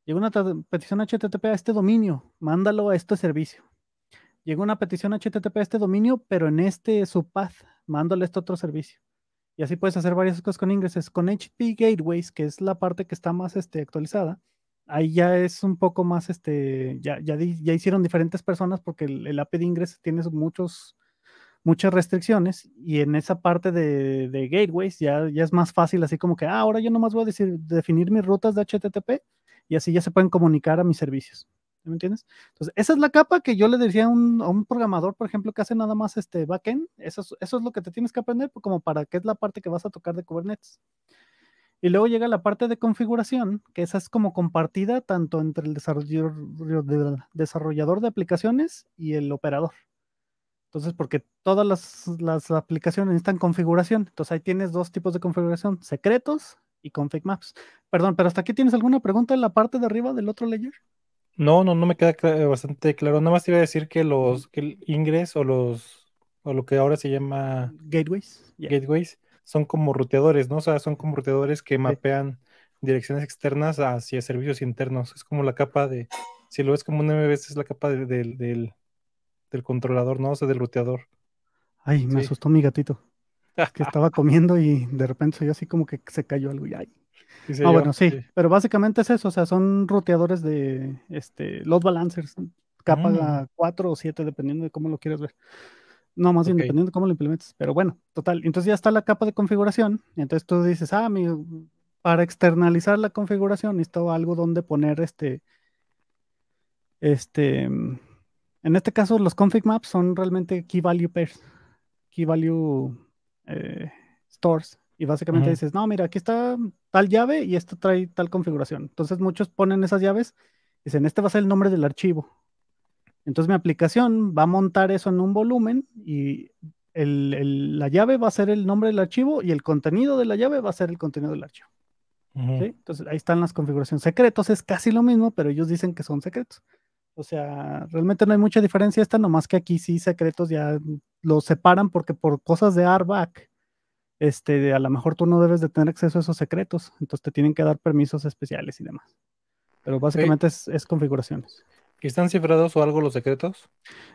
llega una petición a HTTP a este dominio, mándalo a este servicio. Llega una petición a HTTP a este dominio, pero en este subpath, mándale a este otro servicio. Y así puedes hacer varias cosas con ingresos. Con HP Gateways, que es la parte que está más este, actualizada, ahí ya es un poco más, este, ya, ya, hicieron diferentes personas porque el, API de ingresos tiene muchos, muchas restricciones y en esa parte de, gateways ya, ya es más fácil, así como que ah, ahora yo nomás voy a decir, definir mis rutas de HTTP y así ya se pueden comunicar a mis servicios. ¿Me entiendes? Entonces, esa es la capa que yo le decía a un, programador, por ejemplo, que hace nada más este backend. Eso es, eso es lo que te tienes que aprender, pues, como para qué es la parte que vas a tocar de Kubernetes. Y luego llega la parte de configuración, que esa es como compartida tanto entre el desarrollador de aplicaciones y el operador. Entonces, porque todas las, las aplicaciones necesitan configuración. Entonces ahí tienes dos tipos de configuración, secretos y config maps. Perdón, pero hasta aquí tienes alguna pregunta en la parte de arriba del otro layer. No, no, no me queda bastante claro. Nada más te iba a decir que los que el ingres o los o lo que ahora se llama gateways, gateways son como ruteadores, ¿no? O sea, son como ruteadores que mapean direcciones externas hacia servicios internos. Es como la capa de, si lo ves como un MBS, es la capa del, del, controlador, ¿no? O sea, del ruteador. Ay, me asustó mi gatito. que estaba comiendo y de repente soy así como que se cayó algo y ay ah, bueno, sí. Pero básicamente es eso, o sea, son ruteadores de este, los balancers, capa 4 mm. o 7, dependiendo de cómo lo quieras ver. No, más bien dependiendo de cómo lo implementes. Pero bueno, total. Entonces ya está la capa de configuración. Entonces tú dices, ah, mi, para externalizar la configuración necesito algo donde poner este. Este. En este caso, los config maps son realmente key value pairs, key value eh, stores. Y básicamente dices, no, mira, aquí está tal llave y esto trae tal configuración. Entonces muchos ponen esas llaves, dicen, este va a ser el nombre del archivo. Entonces mi aplicación va a montar eso en un volumen y la llave va a ser el nombre del archivo y el contenido de la llave va a ser el contenido del archivo. Entonces ahí están las configuraciones. Secretos es casi lo mismo, pero ellos dicen que son secretos. O sea, realmente no hay mucha diferencia esta, nomás que aquí sí secretos ya lo separan porque por cosas de ARBAC este, a lo mejor tú no debes de tener acceso a esos secretos, entonces te tienen que dar permisos especiales y demás. Pero básicamente es, configuraciones. ¿Y están cifrados o algo los secretos?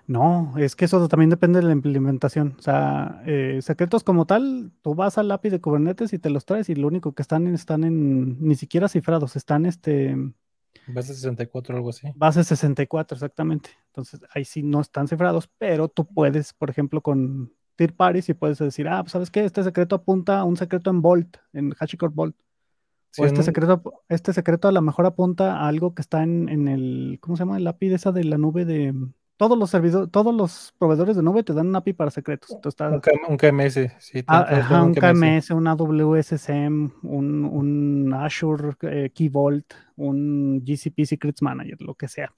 No, es que eso también depende de la implementación. O sea, eh, secretos como tal, tú vas al lápiz de Kubernetes y te los traes y lo único que están están en, ni siquiera cifrados, están este... Base 64 o algo así. Base 64, exactamente. Entonces, ahí sí no están cifrados, pero tú puedes, por ejemplo, con, third Paris y puedes decir, ah, pues, ¿sabes qué? Este secreto apunta a un secreto en Vault, en HashiCorp Vault. este, secreto, este secreto a lo mejor apunta a algo que está en, el, ¿cómo se llama? El API de esa de la nube de... Todos los servidores, todos los proveedores de nube te dan un API para secretos. un, KMS, sí. Ah, un KMS, una WSSM, un, Azure eh, Key Vault, un GCP Secrets Manager, lo que sea.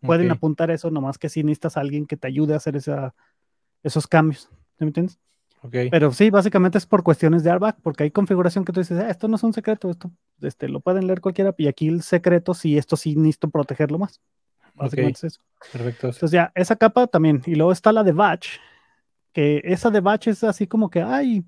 Pueden apuntar eso, nomás que si necesitas a alguien que te ayude a hacer esa, esos cambios entiendes? Okay. Pero sí, básicamente es por cuestiones de RBAC, porque hay configuración que tú dices, ah, esto no es un secreto, esto este, lo pueden leer cualquiera, y aquí el secreto, sí, esto sí necesito protegerlo más. Básicamente es eso. Perfecto. Entonces ya, esa capa también. Y luego está la de batch, que esa de batch es así como que, ay,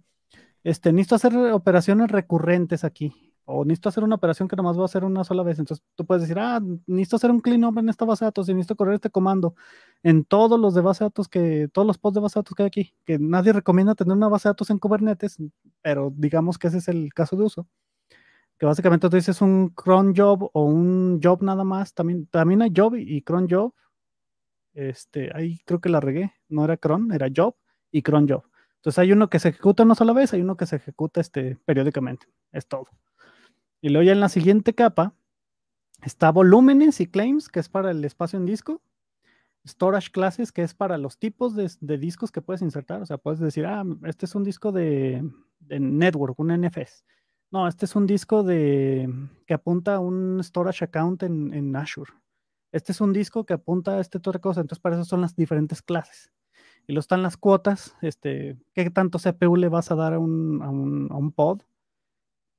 este, necesito hacer operaciones recurrentes aquí o necesito hacer una operación que nada más voy a hacer una sola vez. Entonces tú puedes decir, ah, necesito hacer un clean up en esta base de datos y necesito correr este comando en todos los de base de datos que, todos los pods de base de datos que hay aquí, que nadie recomienda tener una base de datos en Kubernetes, pero digamos que ese es el caso de uso. Que básicamente tú dices un cron job o un job nada más. También, también hay job y cron job. Este, ahí creo que la regué. No era cron, era job y cron job. Entonces hay uno que se ejecuta una sola vez, hay uno que se ejecuta este, periódicamente. Es todo. Y luego ya en la siguiente capa está volúmenes y claims, que es para el espacio en disco. Storage classes, que es para los tipos de, discos que puedes insertar. O sea, puedes decir, ah, este es un disco de, network, un NFS. No, este es un disco de que apunta a un storage account en, Azure. Este es un disco que apunta a este de cosas. Entonces, para eso son las diferentes clases. Y luego están las cuotas, este, qué tanto CPU le vas a dar a un pod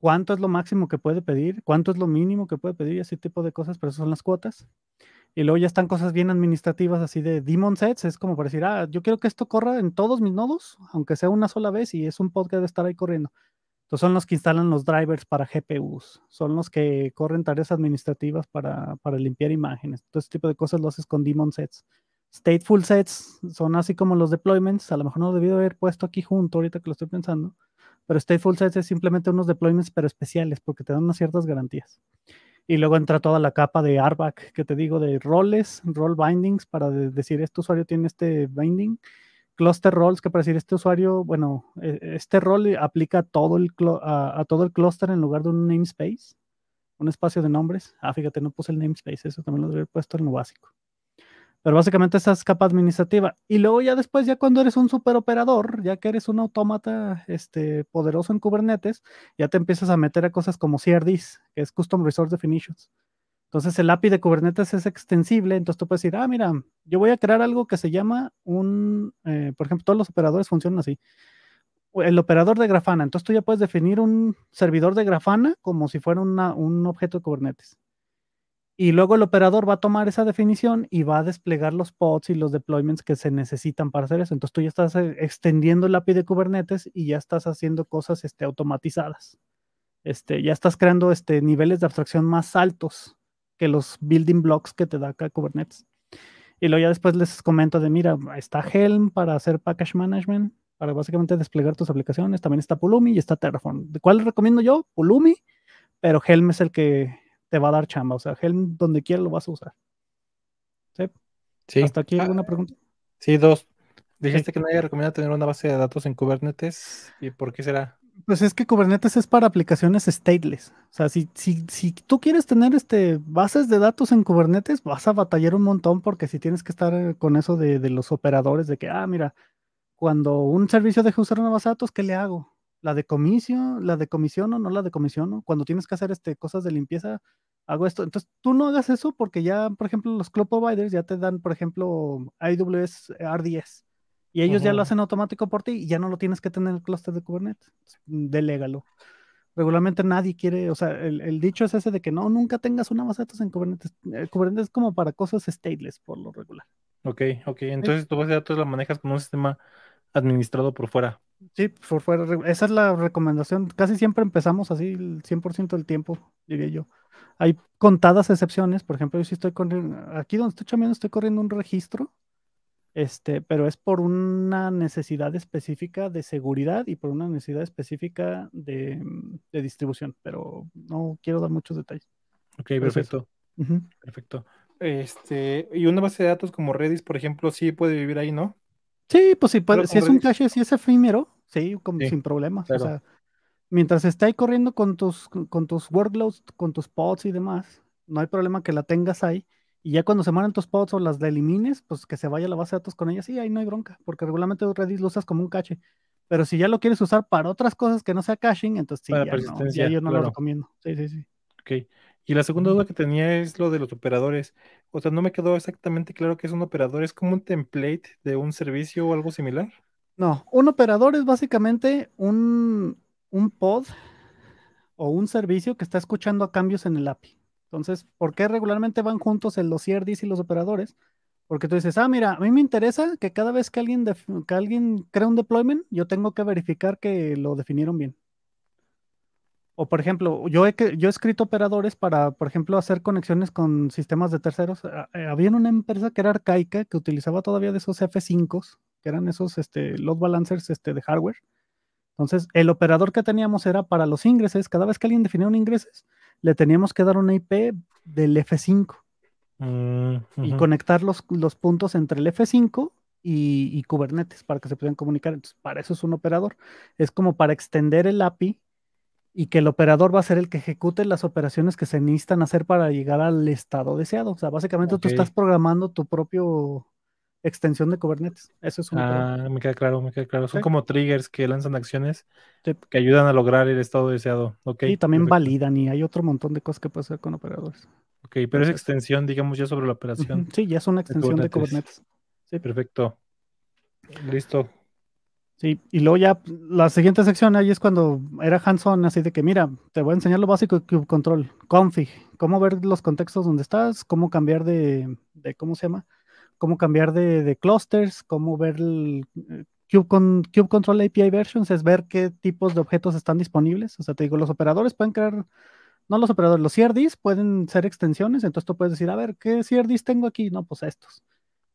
cuánto es lo máximo que puede pedir, cuánto es lo mínimo que puede pedir y ese tipo de cosas, pero eso son las cuotas. Y luego ya están cosas bien administrativas así de daemon sets, es como para decir, ah, yo quiero que esto corra en todos mis nodos, aunque sea una sola vez y es un podcast debe estar ahí corriendo. Entonces son los que instalan los drivers para GPUs, son los que corren tareas administrativas para, para limpiar imágenes. Todo ese tipo de cosas lo haces con daemon sets. Stateful sets son así como los deployments, a lo mejor no lo debí haber puesto aquí junto ahorita que lo estoy pensando pero stateful sets es simplemente unos deployments pero especiales porque te dan unas ciertas garantías. Y luego entra toda la capa de RBAC que te digo de roles, role bindings para decir este usuario tiene este binding, cluster roles que para decir este usuario, bueno, e, este rol aplica a todo el a, a todo el cluster en lugar de un namespace, un espacio de nombres. Ah, fíjate, no puse el namespace, eso también lo debería haber puesto en lo básico. Pero básicamente esa es capa administrativa. Y luego ya después, ya cuando eres un superoperador, ya que eres un autómata este, poderoso en Kubernetes, ya te empiezas a meter a cosas como CRDs, que es Custom Resource Definitions. Entonces el API de Kubernetes es extensible, entonces tú puedes decir, ah, mira, yo voy a crear algo que se llama un, eh, por ejemplo, todos los operadores funcionan así. El operador de Grafana, entonces tú ya puedes definir un servidor de Grafana como si fuera un objeto de Kubernetes. Y luego el operador va a tomar esa definición y va a desplegar los pods y los deployments que se necesitan para hacer eso. Entonces tú ya estás eh, extendiendo el API de Kubernetes y ya estás haciendo cosas este, automatizadas. Este, ya estás creando este, niveles de abstracción más altos que los building blocks que te da acá Kubernetes. Y luego ya después les comento de, mira, está Helm para hacer package management, para básicamente desplegar tus aplicaciones. También está Pulumi y está Terraform. ¿De cuál recomiendo yo? Pulumi, pero Helm es el que te va a dar chamba. O sea, Helm, donde quiera lo vas a usar. ¿Sí? sí. hasta aquí ah, alguna pregunta? Sí, dos. Dijiste que nadie recomienda tener una base de datos en Kubernetes. ¿Y por qué será? Pues es que Kubernetes es para aplicaciones stateless. O sea, si, si, si tú quieres tener este, bases de datos en Kubernetes, vas a batallar un montón porque si tienes que estar con eso de, de los operadores, de que, ah, mira, cuando un servicio deje usar una base de datos, ¿qué le hago? la comisión, la de o no la de comisión. cuando tienes que hacer este, cosas de limpieza, hago esto. Entonces, tú no hagas eso porque ya, por ejemplo, los cloud providers ya te dan, por ejemplo, AWS eh, RDS y ellos ya lo hacen automático por ti y ya no lo tienes que tener en el cluster de Kubernetes. Mm, delégalo. Regularmente nadie quiere, o sea, el, dicho es ese de que no, nunca tengas una base de datos en Kubernetes. Eh, Kubernetes es como para cosas stateless por lo regular. Ok, ok. Entonces tú tu base de datos la manejas con un sistema administrado por fuera. Sí, por fuera, esa es la recomendación. Casi siempre empezamos así el 100% del tiempo, diría yo. Hay contadas excepciones, por ejemplo, yo sí estoy corriendo, aquí donde estoy chameando estoy corriendo un registro, este, pero es por una necesidad específica de seguridad y por una necesidad específica de, distribución, pero no quiero dar muchos detalles. Ok, perfecto. Perfecto. Este, y una base de datos como Redis, por ejemplo, sí puede vivir ahí, ¿no? Sí, pues si es un cache, si es efímero, sí, sin problema, O sea, mientras esté ahí corriendo con tus, con tus workloads, con tus pods y demás, no hay problema que la tengas ahí. Y ya cuando se mueran tus pods o las delimines, elimines, pues que se vaya la base de datos con ellas. sí, ahí no hay bronca, porque regularmente Redis lo usas como un cache. Pero si ya lo quieres usar para otras cosas que no sea caching, entonces sí, ya, no, yo no lo recomiendo. Sí, sí, sí. Ok. Y la segunda duda que tenía es lo de los operadores. O sea, no me quedó exactamente claro qué es un operador. ¿Es como un template de un servicio o algo similar? No, un operador es básicamente un, pod o un servicio que está escuchando cambios en el API. Entonces, ¿por qué regularmente van juntos el, los CRDs y los operadores? Porque tú dices, ah, mira, a mí me interesa que cada vez que alguien, que alguien crea un deployment, yo tengo que verificar que lo definieron bien. O por ejemplo, yo he, yo he escrito operadores para, por ejemplo, hacer conexiones con sistemas de terceros. Ah, eh, había una empresa que era arcaica, que utilizaba todavía de esos F5s, que eran esos este, load balancers este, de hardware. Entonces, el operador que teníamos era para los ingresos. Cada vez que alguien definía un ingreses, le teníamos que dar una IP del F5 mm, y conectar los, los, puntos entre el F5 y, y Kubernetes para que se pudieran comunicar. Entonces, para eso es un operador. Es como para extender el API y que el operador va a ser el que ejecute las operaciones que se necesitan hacer para llegar al estado deseado. O sea, básicamente tú estás programando tu propio extensión de Kubernetes. Eso es un. Ah, me queda claro, me queda claro. Son como triggers que lanzan acciones que ayudan a lograr el estado deseado. Okay, y también validan y hay otro montón de cosas que puede hacer con operadores. Ok, pero es extensión, digamos, ya sobre la operación. Sí, ya es una extensión de De Kubernetes. Sí. Perfecto. Listo. Sí, y luego ya pues, la siguiente sección ahí es cuando era Hanson así de que mira, te voy a enseñar lo básico de Cube Control, config, cómo ver los contextos donde estás, cómo cambiar de, ¿cómo se llama? Cómo cambiar de, de clusters, cómo ver el eh, Cube, con, Cube Control API versions, es ver qué tipos de objetos están disponibles. O sea, te digo, los operadores pueden crear, no los operadores, los CRDs pueden ser extensiones, entonces tú puedes decir, a ver, ¿qué CRDs tengo aquí? No, pues estos.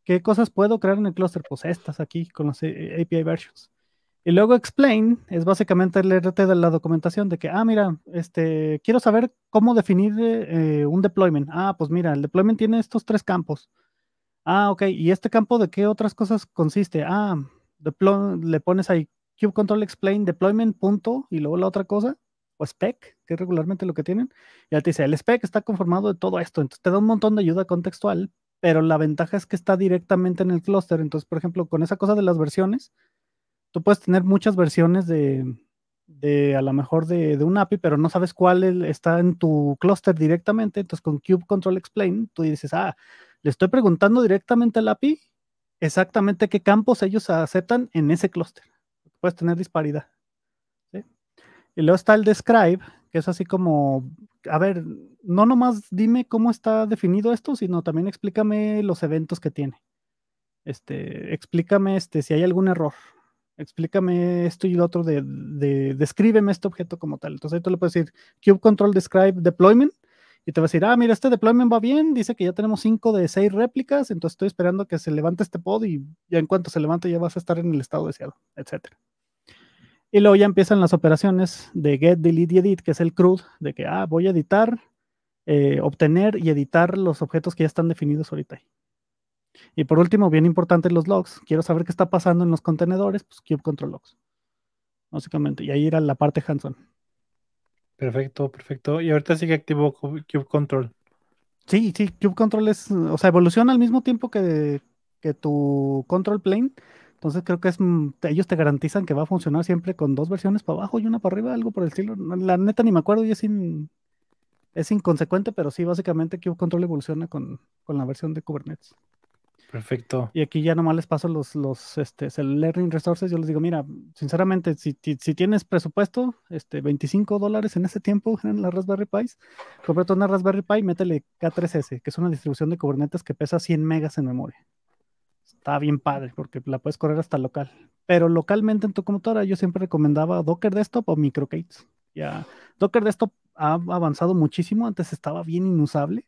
¿Qué cosas puedo crear en el cluster? Pues estas aquí, con las API versions. Y luego explain es básicamente el RT de la documentación de que, ah, mira, este, quiero saber cómo definir eh, un deployment. Ah, pues mira, el deployment tiene estos tres campos. Ah, ok. ¿Y este campo de qué otras cosas consiste? Ah, le pones ahí Cube Control Explain Deployment punto y luego la otra cosa, o spec, que es regularmente lo que tienen. Y ya te dice, el spec está conformado de todo esto. Entonces te da un montón de ayuda contextual, pero la ventaja es que está directamente en el cluster Entonces, por ejemplo, con esa cosa de las versiones, tú puedes tener muchas versiones de, a lo mejor de, un API, pero no sabes cuál está en tu clúster directamente. Entonces con Cube Control Explain, tú dices, ah, le estoy preguntando directamente al API exactamente qué campos ellos aceptan en ese clúster. Puedes tener disparidad. Y luego está el describe, que es así como, a ver, no nomás dime cómo está definido esto, sino también explícame los eventos que tiene. Este, explícame este, si hay algún error, explícame esto y lo otro de, de, descríbeme este objeto como tal. Entonces ahí tú le puedes decir cube control describe deployment y te va a decir, ah, mira, este deployment va bien, dice que ya tenemos cinco de seis réplicas, entonces estoy esperando que se levante este pod y ya en cuanto se levante ya vas a estar en el estado deseado, etcétera. Y luego ya empiezan las operaciones de get, delete y edit, que es el CRUD, de que, ah, voy a editar, eh, obtener y editar los objetos que ya están definidos ahorita ahí. Y por último, bien importante los logs. Quiero saber qué está pasando en los contenedores, pues Cube Control Logs. Básicamente. Y ahí era la parte Hanson Perfecto, perfecto. Y ahorita sigue activo Cube Control. Sí, sí, Cube Control es, o sea, evoluciona al mismo tiempo que, que tu Control Plane. Entonces creo que es, mm, ellos te garantizan que va a funcionar siempre con dos versiones para abajo y una para arriba, algo por el estilo. La neta ni me acuerdo y es, es inconsecuente, pero sí, básicamente Cube Control evoluciona con, con la versión de Kubernetes. Perfecto. Y aquí ya nomás les paso los, este, el Learning Resources. Yo les digo, mira, sinceramente, si, tienes presupuesto, este, 25 dólares en ese tiempo en la Raspberry Pi, comprate una Raspberry Pi, métele K3S, que es una distribución de Kubernetes que pesa 100 megas en memoria. Está bien padre, porque la puedes correr hasta local. Pero localmente en tu computadora, yo siempre recomendaba Docker Desktop o Microcates. Ya, Docker Desktop ha avanzado muchísimo. Antes estaba bien inusable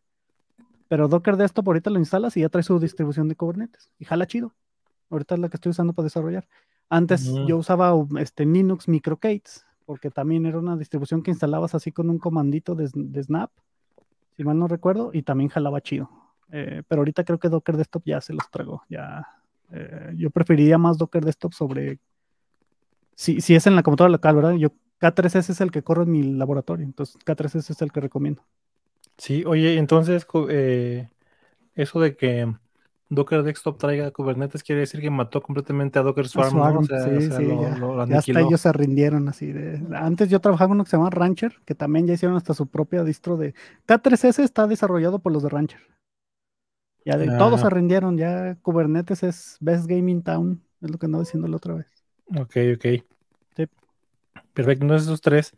pero Docker Desktop ahorita lo instalas y ya trae su distribución de Kubernetes. Y jala chido. Ahorita es la que estoy usando para desarrollar. Antes yo usaba este, Linux MicroKates, porque también era una distribución que instalabas así con un comandito de, Snap, si mal no recuerdo, y también jalaba chido. Eh, pero ahorita creo que Docker Desktop ya se los tragó. Ya, eh, yo preferiría más Docker Desktop sobre. Si, si es en la computadora local, ¿verdad? Yo K3S es el que corro en mi laboratorio, entonces K3S es el que recomiendo. Sí, oye, entonces eh, eso de que Docker Desktop traiga Kubernetes quiere decir que mató completamente a Docker Swarm. o sea, hasta ellos se rindieron así. De... Antes yo trabajaba con uno que se llama Rancher, que también ya hicieron hasta su propia distro de... K3S está desarrollado por los de Rancher. Ya de, todos se rindieron, ya Kubernetes es Best Gaming Town, es lo que andaba diciendo la otra vez. Ok, ok. Sí. Perfecto, entonces esos tres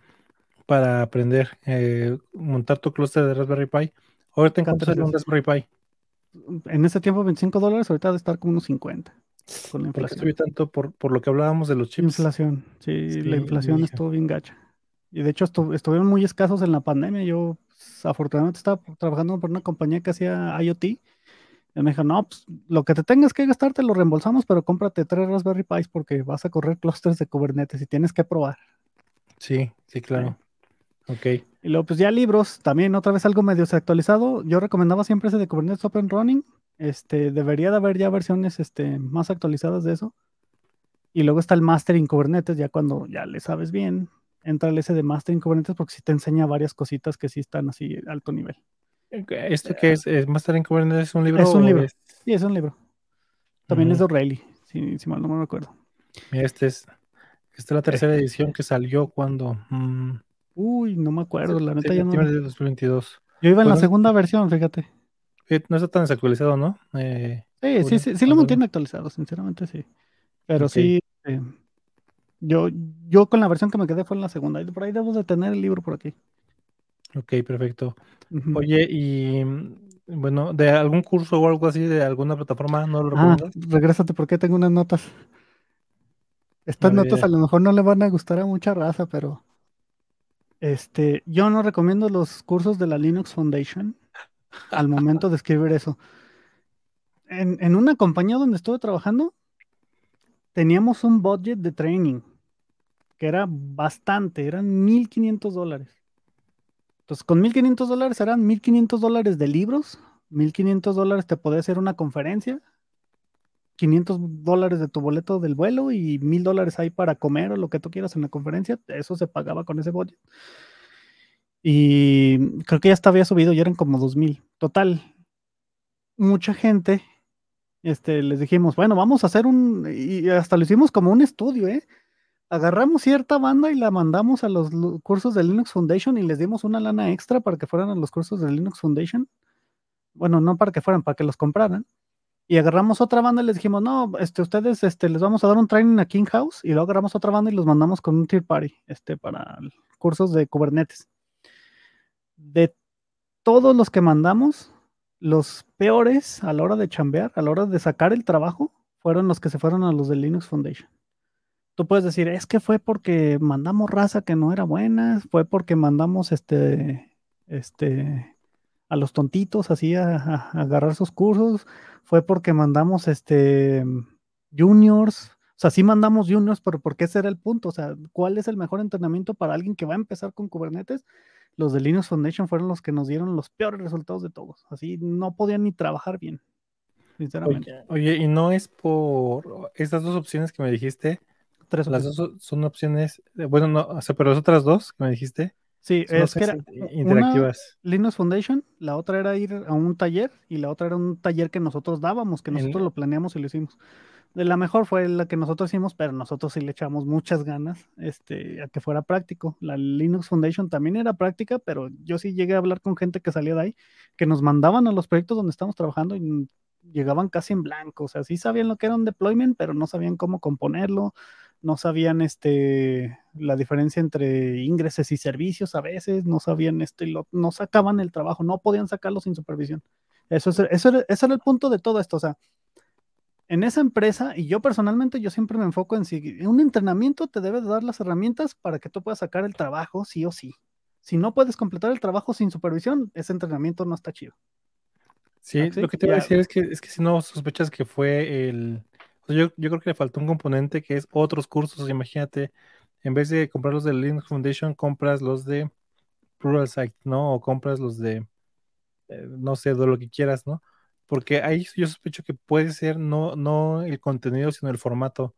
para aprender a eh, montar tu clúster de Raspberry Pi. Ahorita encantaría un Raspberry Pi. En ese tiempo 25 dólares, ahorita debe estar como unos 50. Con la inflación. tanto por, lo que hablábamos de los chips. Inflación, sí, la inflación estuvo bien gacha. Y de hecho estuvieron muy escasos en la pandemia. Yo afortunadamente estaba trabajando por una compañía que hacía IoT. Y me dijo, no, pues, lo que te tengas que gastar te lo reembolsamos, pero cómprate tres Raspberry Pis porque vas a correr clústeres de Kubernetes y tienes que probar. Sí, sí, claro. Ok. Y luego, pues ya libros, también otra vez algo medio actualizado. Yo recomendaba siempre ese de Kubernetes Open Running. Este, debería de haber ya versiones este, más actualizadas de eso. Y luego está el Mastering Kubernetes, ya cuando ya le sabes bien, entra el ese de Mastering Kubernetes porque sí te enseña varias cositas que sí están así alto nivel. ¿Esto qué es? ¿Es Kubernetes? ¿Es un libro? Es Sí, es un libro. También es de O'Reilly, si, mal no me acuerdo. Este es, esta es la tercera eh. edición que salió cuando... Mm, Uy, no me acuerdo, la neta ya no. Yo iba en la segunda versión, fíjate. No está tan desactualizado, ¿no? Eh, sí, sí, sí, sí lo mantiene actualizado, sinceramente sí. Pero sí, este, yo, yo con la versión que me quedé fue en la segunda. Por ahí debo de tener el libro por aquí. Ok, perfecto. Oye, y bueno, de algún curso o algo así, de alguna plataforma, ¿no lo ah, recomiendas? regrésate porque tengo unas notas. Estas notas a lo mejor no le van a gustar a mucha raza, pero este, yo no recomiendo los cursos de la Linux Foundation al momento de escribir eso. En, una compañía donde estuve trabajando, teníamos un budget de training que era bastante, eran 1.500 dólares. Entonces, con 1.500 dólares eran 1.500 dólares de libros, 1.500 dólares te podía hacer una conferencia, 500 dólares de tu boleto del vuelo y 1000 dólares ahí para comer o lo que tú quieras en la conferencia, eso se pagaba con ese budget. Y creo que ya estaba había subido, ya eran como 2000, Total, mucha gente, este, les dijimos, bueno, vamos a hacer un, y hasta lo hicimos como un estudio, ¿eh? Agarramos cierta banda y la mandamos a los cursos de Linux Foundation y les dimos una lana extra para que fueran a los cursos de Linux Foundation. Bueno, no para que fueran, para que los compraran y agarramos otra banda y les dijimos, no, este, ustedes este, les vamos a dar un training a King house y luego agarramos otra banda y los mandamos con un tier party este, para cursos de Kubernetes. De todos los que mandamos, los peores a la hora de chambear, a la hora de sacar el trabajo, fueron los que se fueron a los de Linux Foundation. Tú puedes decir, es que fue porque mandamos raza que no era buena, fue porque mandamos este, este, a los tontitos así a, agarrar sus cursos, fue porque mandamos este juniors, o sea, sí mandamos juniors, pero porque ese era el punto, o sea, ¿cuál es el mejor entrenamiento para alguien que va a empezar con Kubernetes? Los de Linux Foundation fueron los que nos dieron los peores resultados de todos, así no podían ni trabajar bien, sinceramente. Oye, y no es por estas dos opciones que me dijiste, Tres las dos son opciones, bueno, no, o sea, pero las otras dos que me dijiste, Sí, pues es que era interactivas. Una, Linux Foundation, la otra era ir a un taller y la otra era un taller que nosotros dábamos, que nosotros lo planeamos y lo hicimos. De la mejor fue la que nosotros hicimos, pero nosotros sí le echamos muchas ganas este, a que fuera práctico. La Linux Foundation también era práctica, pero yo sí llegué a hablar con gente que salía de ahí, que nos mandaban a los proyectos donde estamos trabajando y llegaban casi en blanco. O sea, sí sabían lo que era un deployment, pero no sabían cómo componerlo, no sabían este la diferencia entre ingresos y servicios a veces, no sabían esto no sacaban el trabajo, no podían sacarlo sin supervisión. Eso, es, eso, era, el punto de todo esto. O sea, en esa empresa, y yo personalmente, yo siempre me enfoco en si un entrenamiento te debe dar las herramientas para que tú puedas sacar el trabajo sí o sí. Si no puedes completar el trabajo sin supervisión, ese entrenamiento no está chido. Sí, ¿Ah, lo que te voy a decir es que si no sospechas que fue el, pues, yo, yo, creo que le faltó un componente que es otros cursos. Imagínate, en vez de comprar los de Linux Foundation, compras los de Site ¿no? O compras los de, eh, no sé, de lo que quieras, ¿no? Porque ahí yo sospecho que puede ser no, no el contenido, sino el formato.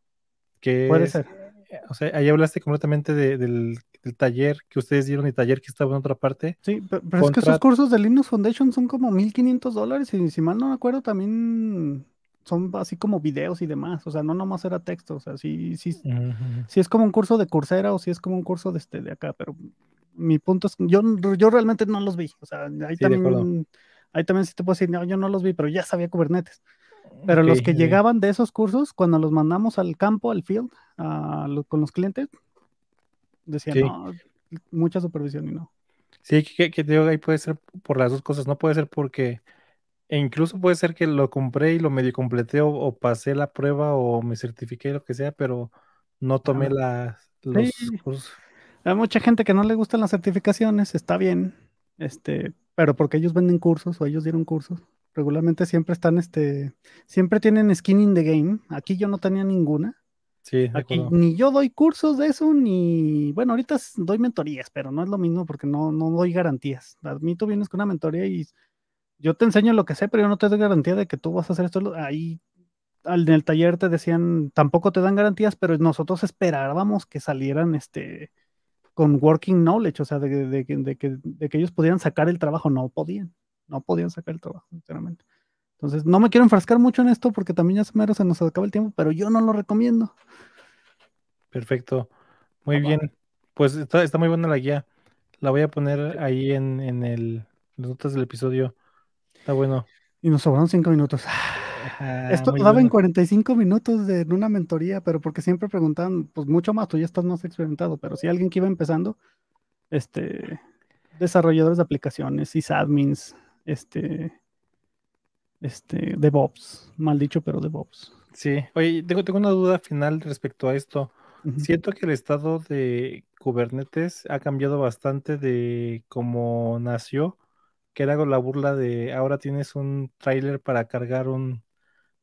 Que puede ser. Eh, o sea, ahí hablaste completamente del, taller que ustedes dieron y taller que estaba en otra parte. Sí, pero, es que esos cursos de Linux Foundation son como 1.500 dólares y si mal no me acuerdo también son así como videos y demás, o sea, no nomás era texto, o sea, sí, sí, si es como un curso de Coursera o si es como un curso de, este, de acá, pero mi punto es, yo, yo realmente no los vi, o sea, ahí, también, ahí también sí te puedo decir, yo no los vi, pero ya sabía Kubernetes. Pero los que llegaban de esos cursos, cuando los mandamos al campo, al field, con los clientes, decían, no, mucha supervisión y no. Sí, que, que, que, ahí puede ser por las dos cosas, no puede ser porque e incluso puede ser que lo compré y lo medio completé o, pasé la prueba o me certifiqué, lo que sea, pero no tomé los cursos. Hay mucha gente que no le gustan las certificaciones, está bien, este, pero porque ellos venden cursos o ellos dieron cursos. Regularmente siempre están, este, siempre tienen skin in the game. Aquí yo no tenía ninguna. Sí, aquí ni yo doy cursos de eso, ni bueno, ahorita doy mentorías, pero no es lo mismo porque no, no doy garantías. Admito, vienes con una mentoría y yo te enseño lo que sé, pero yo no te doy garantía de que tú vas a hacer esto. Ahí en el taller te decían, tampoco te dan garantías, pero nosotros esperábamos que salieran este, con working knowledge, o sea, de, que, ellos pudieran sacar el trabajo. No podían, no podían sacar el trabajo, sinceramente. Entonces, no me quiero enfrascar mucho en esto porque también ya se, se nos acaba el tiempo, pero yo no lo recomiendo. Perfecto, muy bien. Pues está, muy buena la guía. La voy a poner ahí en, en el, las notas del episodio. Está bueno. Y nos sobraron cinco minutos. Ah, esto daba en 45 minutos de una mentoría, pero porque siempre preguntan, pues mucho más, tú ya estás más experimentado, pero si alguien que iba empezando, este, desarrolladores de aplicaciones, sysadmins, este, este, DevOps, mal dicho, pero DevOps. Sí, oye, tengo, una duda final respecto a esto. Siento que el estado de Kubernetes ha cambiado bastante de cómo nació que era con la burla de ahora tienes un trailer para cargar un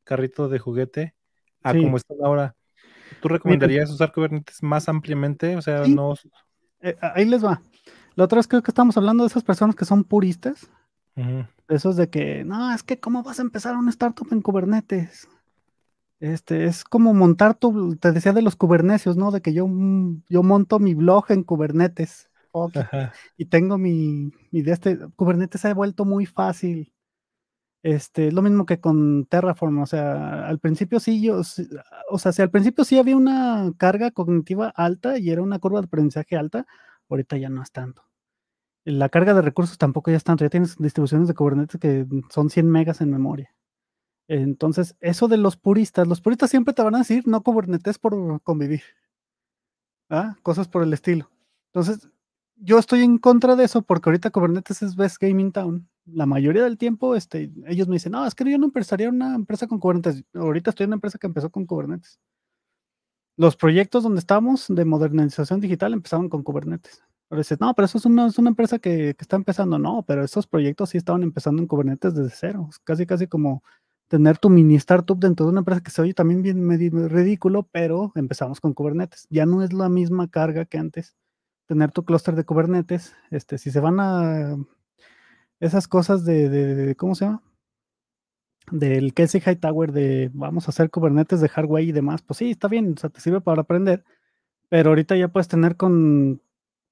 carrito de juguete a como está ahora. ¿Tú recomendarías usar Kubernetes más ampliamente? O sea, no. Eh, ahí les va. La otra vez creo que estamos hablando de esas personas que son puristas. Eso es Esos de que, no, es que cómo vas a empezar un startup en Kubernetes. Este, es como montar tu, te decía de los Kubernetes ¿no? De que yo, mm, yo monto mi blog en Kubernetes. Okay. Y tengo mi, idea de este, Kubernetes se ha vuelto muy fácil. Este, es lo mismo que con Terraform, o sea, al principio sí, yo, o sea, si al principio sí había una carga cognitiva alta y era una curva de aprendizaje alta, ahorita ya no es tanto. La carga de recursos tampoco ya es tanto, ya tienes distribuciones de Kubernetes que son 100 megas en memoria. Entonces, eso de los puristas, los puristas siempre te van a decir no Kubernetes por convivir, ¿ah? cosas por el estilo. Entonces, yo estoy en contra de eso porque ahorita Kubernetes es Best Gaming Town. La mayoría del tiempo, este, ellos me dicen, no, es que yo no empezaría una empresa con Kubernetes. Ahorita estoy en una empresa que empezó con Kubernetes. Los proyectos donde estamos de modernización digital empezaron con Kubernetes. Ahora dices, no, pero eso es una, es una empresa que, que, está empezando. No, pero esos proyectos sí estaban empezando en Kubernetes desde cero. Es casi, casi como tener tu mini startup dentro de una empresa que se oye también bien medio ridículo, pero empezamos con Kubernetes. Ya no es la misma carga que antes tener tu clúster de Kubernetes. Este, si se van a esas cosas de, ¿cómo se llama? Del Kelsey Hightower de vamos a hacer Kubernetes de hardware y demás, pues sí, está bien, o sea, te sirve para aprender, pero ahorita ya puedes tener con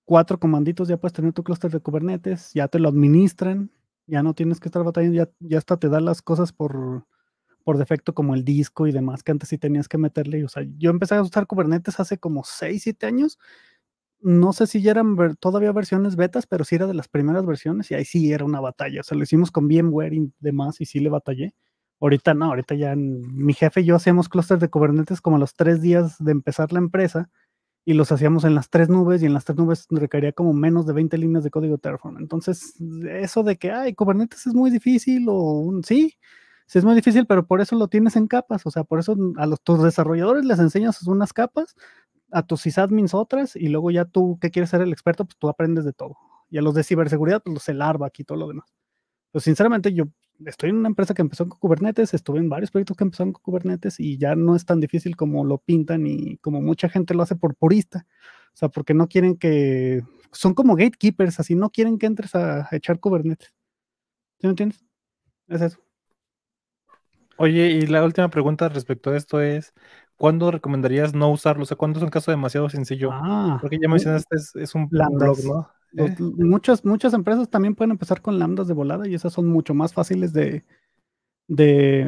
cuatro comanditos, ya puedes tener tu clúster de Kubernetes, ya te lo administran, ya no tienes que estar batallando, ya, ya hasta te dan las cosas por, por defecto como el disco y demás que antes sí tenías que meterle. O sea, yo empecé a usar Kubernetes hace como 6, 7 años no sé si ya eran todavía versiones betas, pero si era de las primeras versiones y ahí sí era una batalla. O sea, lo hicimos con VMware y demás y sí le batallé. Ahorita no, ahorita ya mi jefe y yo hacíamos clústeres de Kubernetes como a los tres días de empezar la empresa y los hacíamos en las tres nubes y en las tres nubes requería como menos de 20 líneas de código Terraform. Entonces, eso de que, ay, Kubernetes es muy difícil o sí, sí es muy difícil, pero por eso lo tienes en capas, o sea, por eso a los, tus desarrolladores les enseñas unas capas a tus sysadmins otras y luego ya tú que quieres ser el experto, pues tú aprendes de todo. Y a los de ciberseguridad, pues los el aquí todo lo demás. pues sinceramente yo estoy en una empresa que empezó con Kubernetes, estuve en varios proyectos que empezaron con Kubernetes y ya no es tan difícil como lo pintan y como mucha gente lo hace por purista. O sea, porque no quieren que... Son como gatekeepers, así no quieren que entres a, echar Kubernetes. ¿Sí me entiendes? Es eso. Oye, y la última pregunta respecto a esto es, ¿cuándo recomendarías no usarlo? O sea, ¿cuándo es un caso demasiado sencillo? Porque ah, ya mencionaste, es, es un blog, ¿no? Eh. Muchas, muchas empresas también pueden empezar con lambdas de volada y esas son mucho más fáciles de,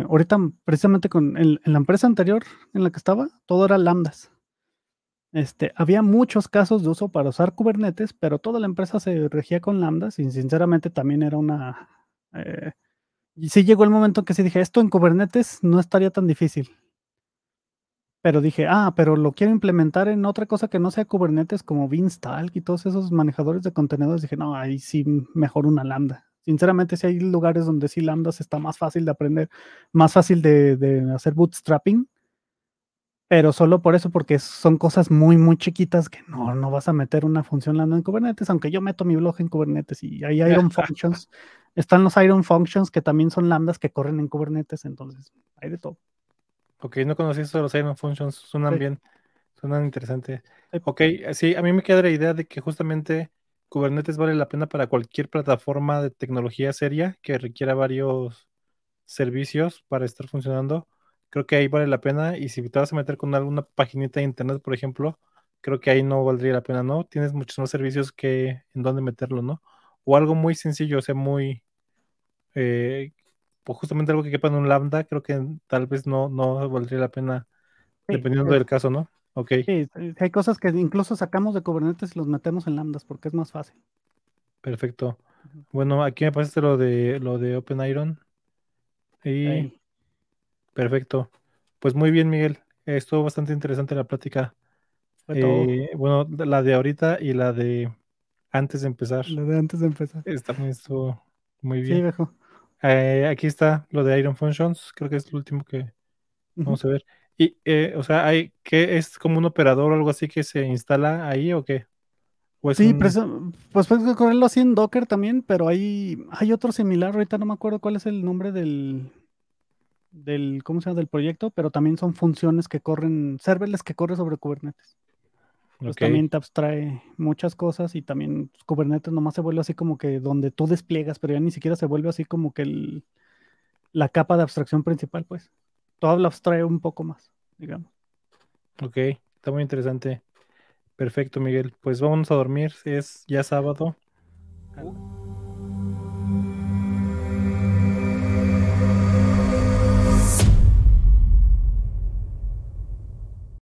ahorita precisamente con en la empresa anterior en la que estaba, todo era lambdas. Este, había muchos casos de uso para usar Kubernetes, pero toda la empresa se regía con lambdas y sinceramente también era una... Eh, y sí llegó el momento que sí dije, esto en Kubernetes no estaría tan difícil pero dije, ah, pero lo quiero implementar en otra cosa que no sea Kubernetes como Beanstalk y todos esos manejadores de contenedores. Dije, no, ahí sí mejor una lambda. Sinceramente, si hay lugares donde sí lambdas está más fácil de aprender, más fácil de, hacer bootstrapping, pero solo por eso, porque son cosas muy, muy chiquitas que no, no vas a meter una función lambda en Kubernetes, aunque yo meto mi blog en Kubernetes y hay Iron Functions. Están los Iron Functions que también son lambdas que corren en Kubernetes, entonces hay de todo. Ok, no conocí eso de los Iron Functions, suenan bien, suenan interesantes. Ok, sí, a mí me queda la idea de que justamente Kubernetes vale la pena para cualquier plataforma de tecnología seria que requiera varios servicios para estar funcionando. Creo que ahí vale la pena y si te vas a meter con alguna paginita de internet, por ejemplo, creo que ahí no valdría la pena, ¿no? Tienes muchos más servicios que en dónde meterlo, ¿no? O algo muy sencillo, o sea, muy... Eh, justamente algo que quepa en un lambda, creo que tal vez no, no valdría la pena, dependiendo del caso, ¿no? Ok. Sí, hay cosas que incluso sacamos de Kubernetes y los metemos en lambdas porque es más fácil. Perfecto. Bueno, aquí me pasaste lo de lo de Open Iron. perfecto. Pues muy bien, Miguel. Estuvo bastante interesante la plática. Eh, bueno, la de ahorita y la de antes de empezar. La de antes de empezar. está también estuvo muy bien. Sí, viejo. Eh, aquí está lo de Iron Functions, creo que es el último que vamos a ver. Y, eh, o sea, hay que es como un operador o algo así que se instala ahí o qué? sí, pues puedes correrlo así en Docker también, pero hay, hay otro similar, ahorita no me acuerdo cuál es el nombre del, del, ¿cómo se del proyecto, pero también son funciones que corren, serverless que corren sobre Kubernetes pues también te abstrae muchas cosas y también Kubernetes nomás se vuelve así como que donde tú despliegas, pero ya ni siquiera se vuelve así como que la capa de abstracción principal, pues. Todo lo abstrae un poco más, digamos. Ok, está muy interesante. Perfecto, Miguel. Pues vámonos a dormir, es ya sábado.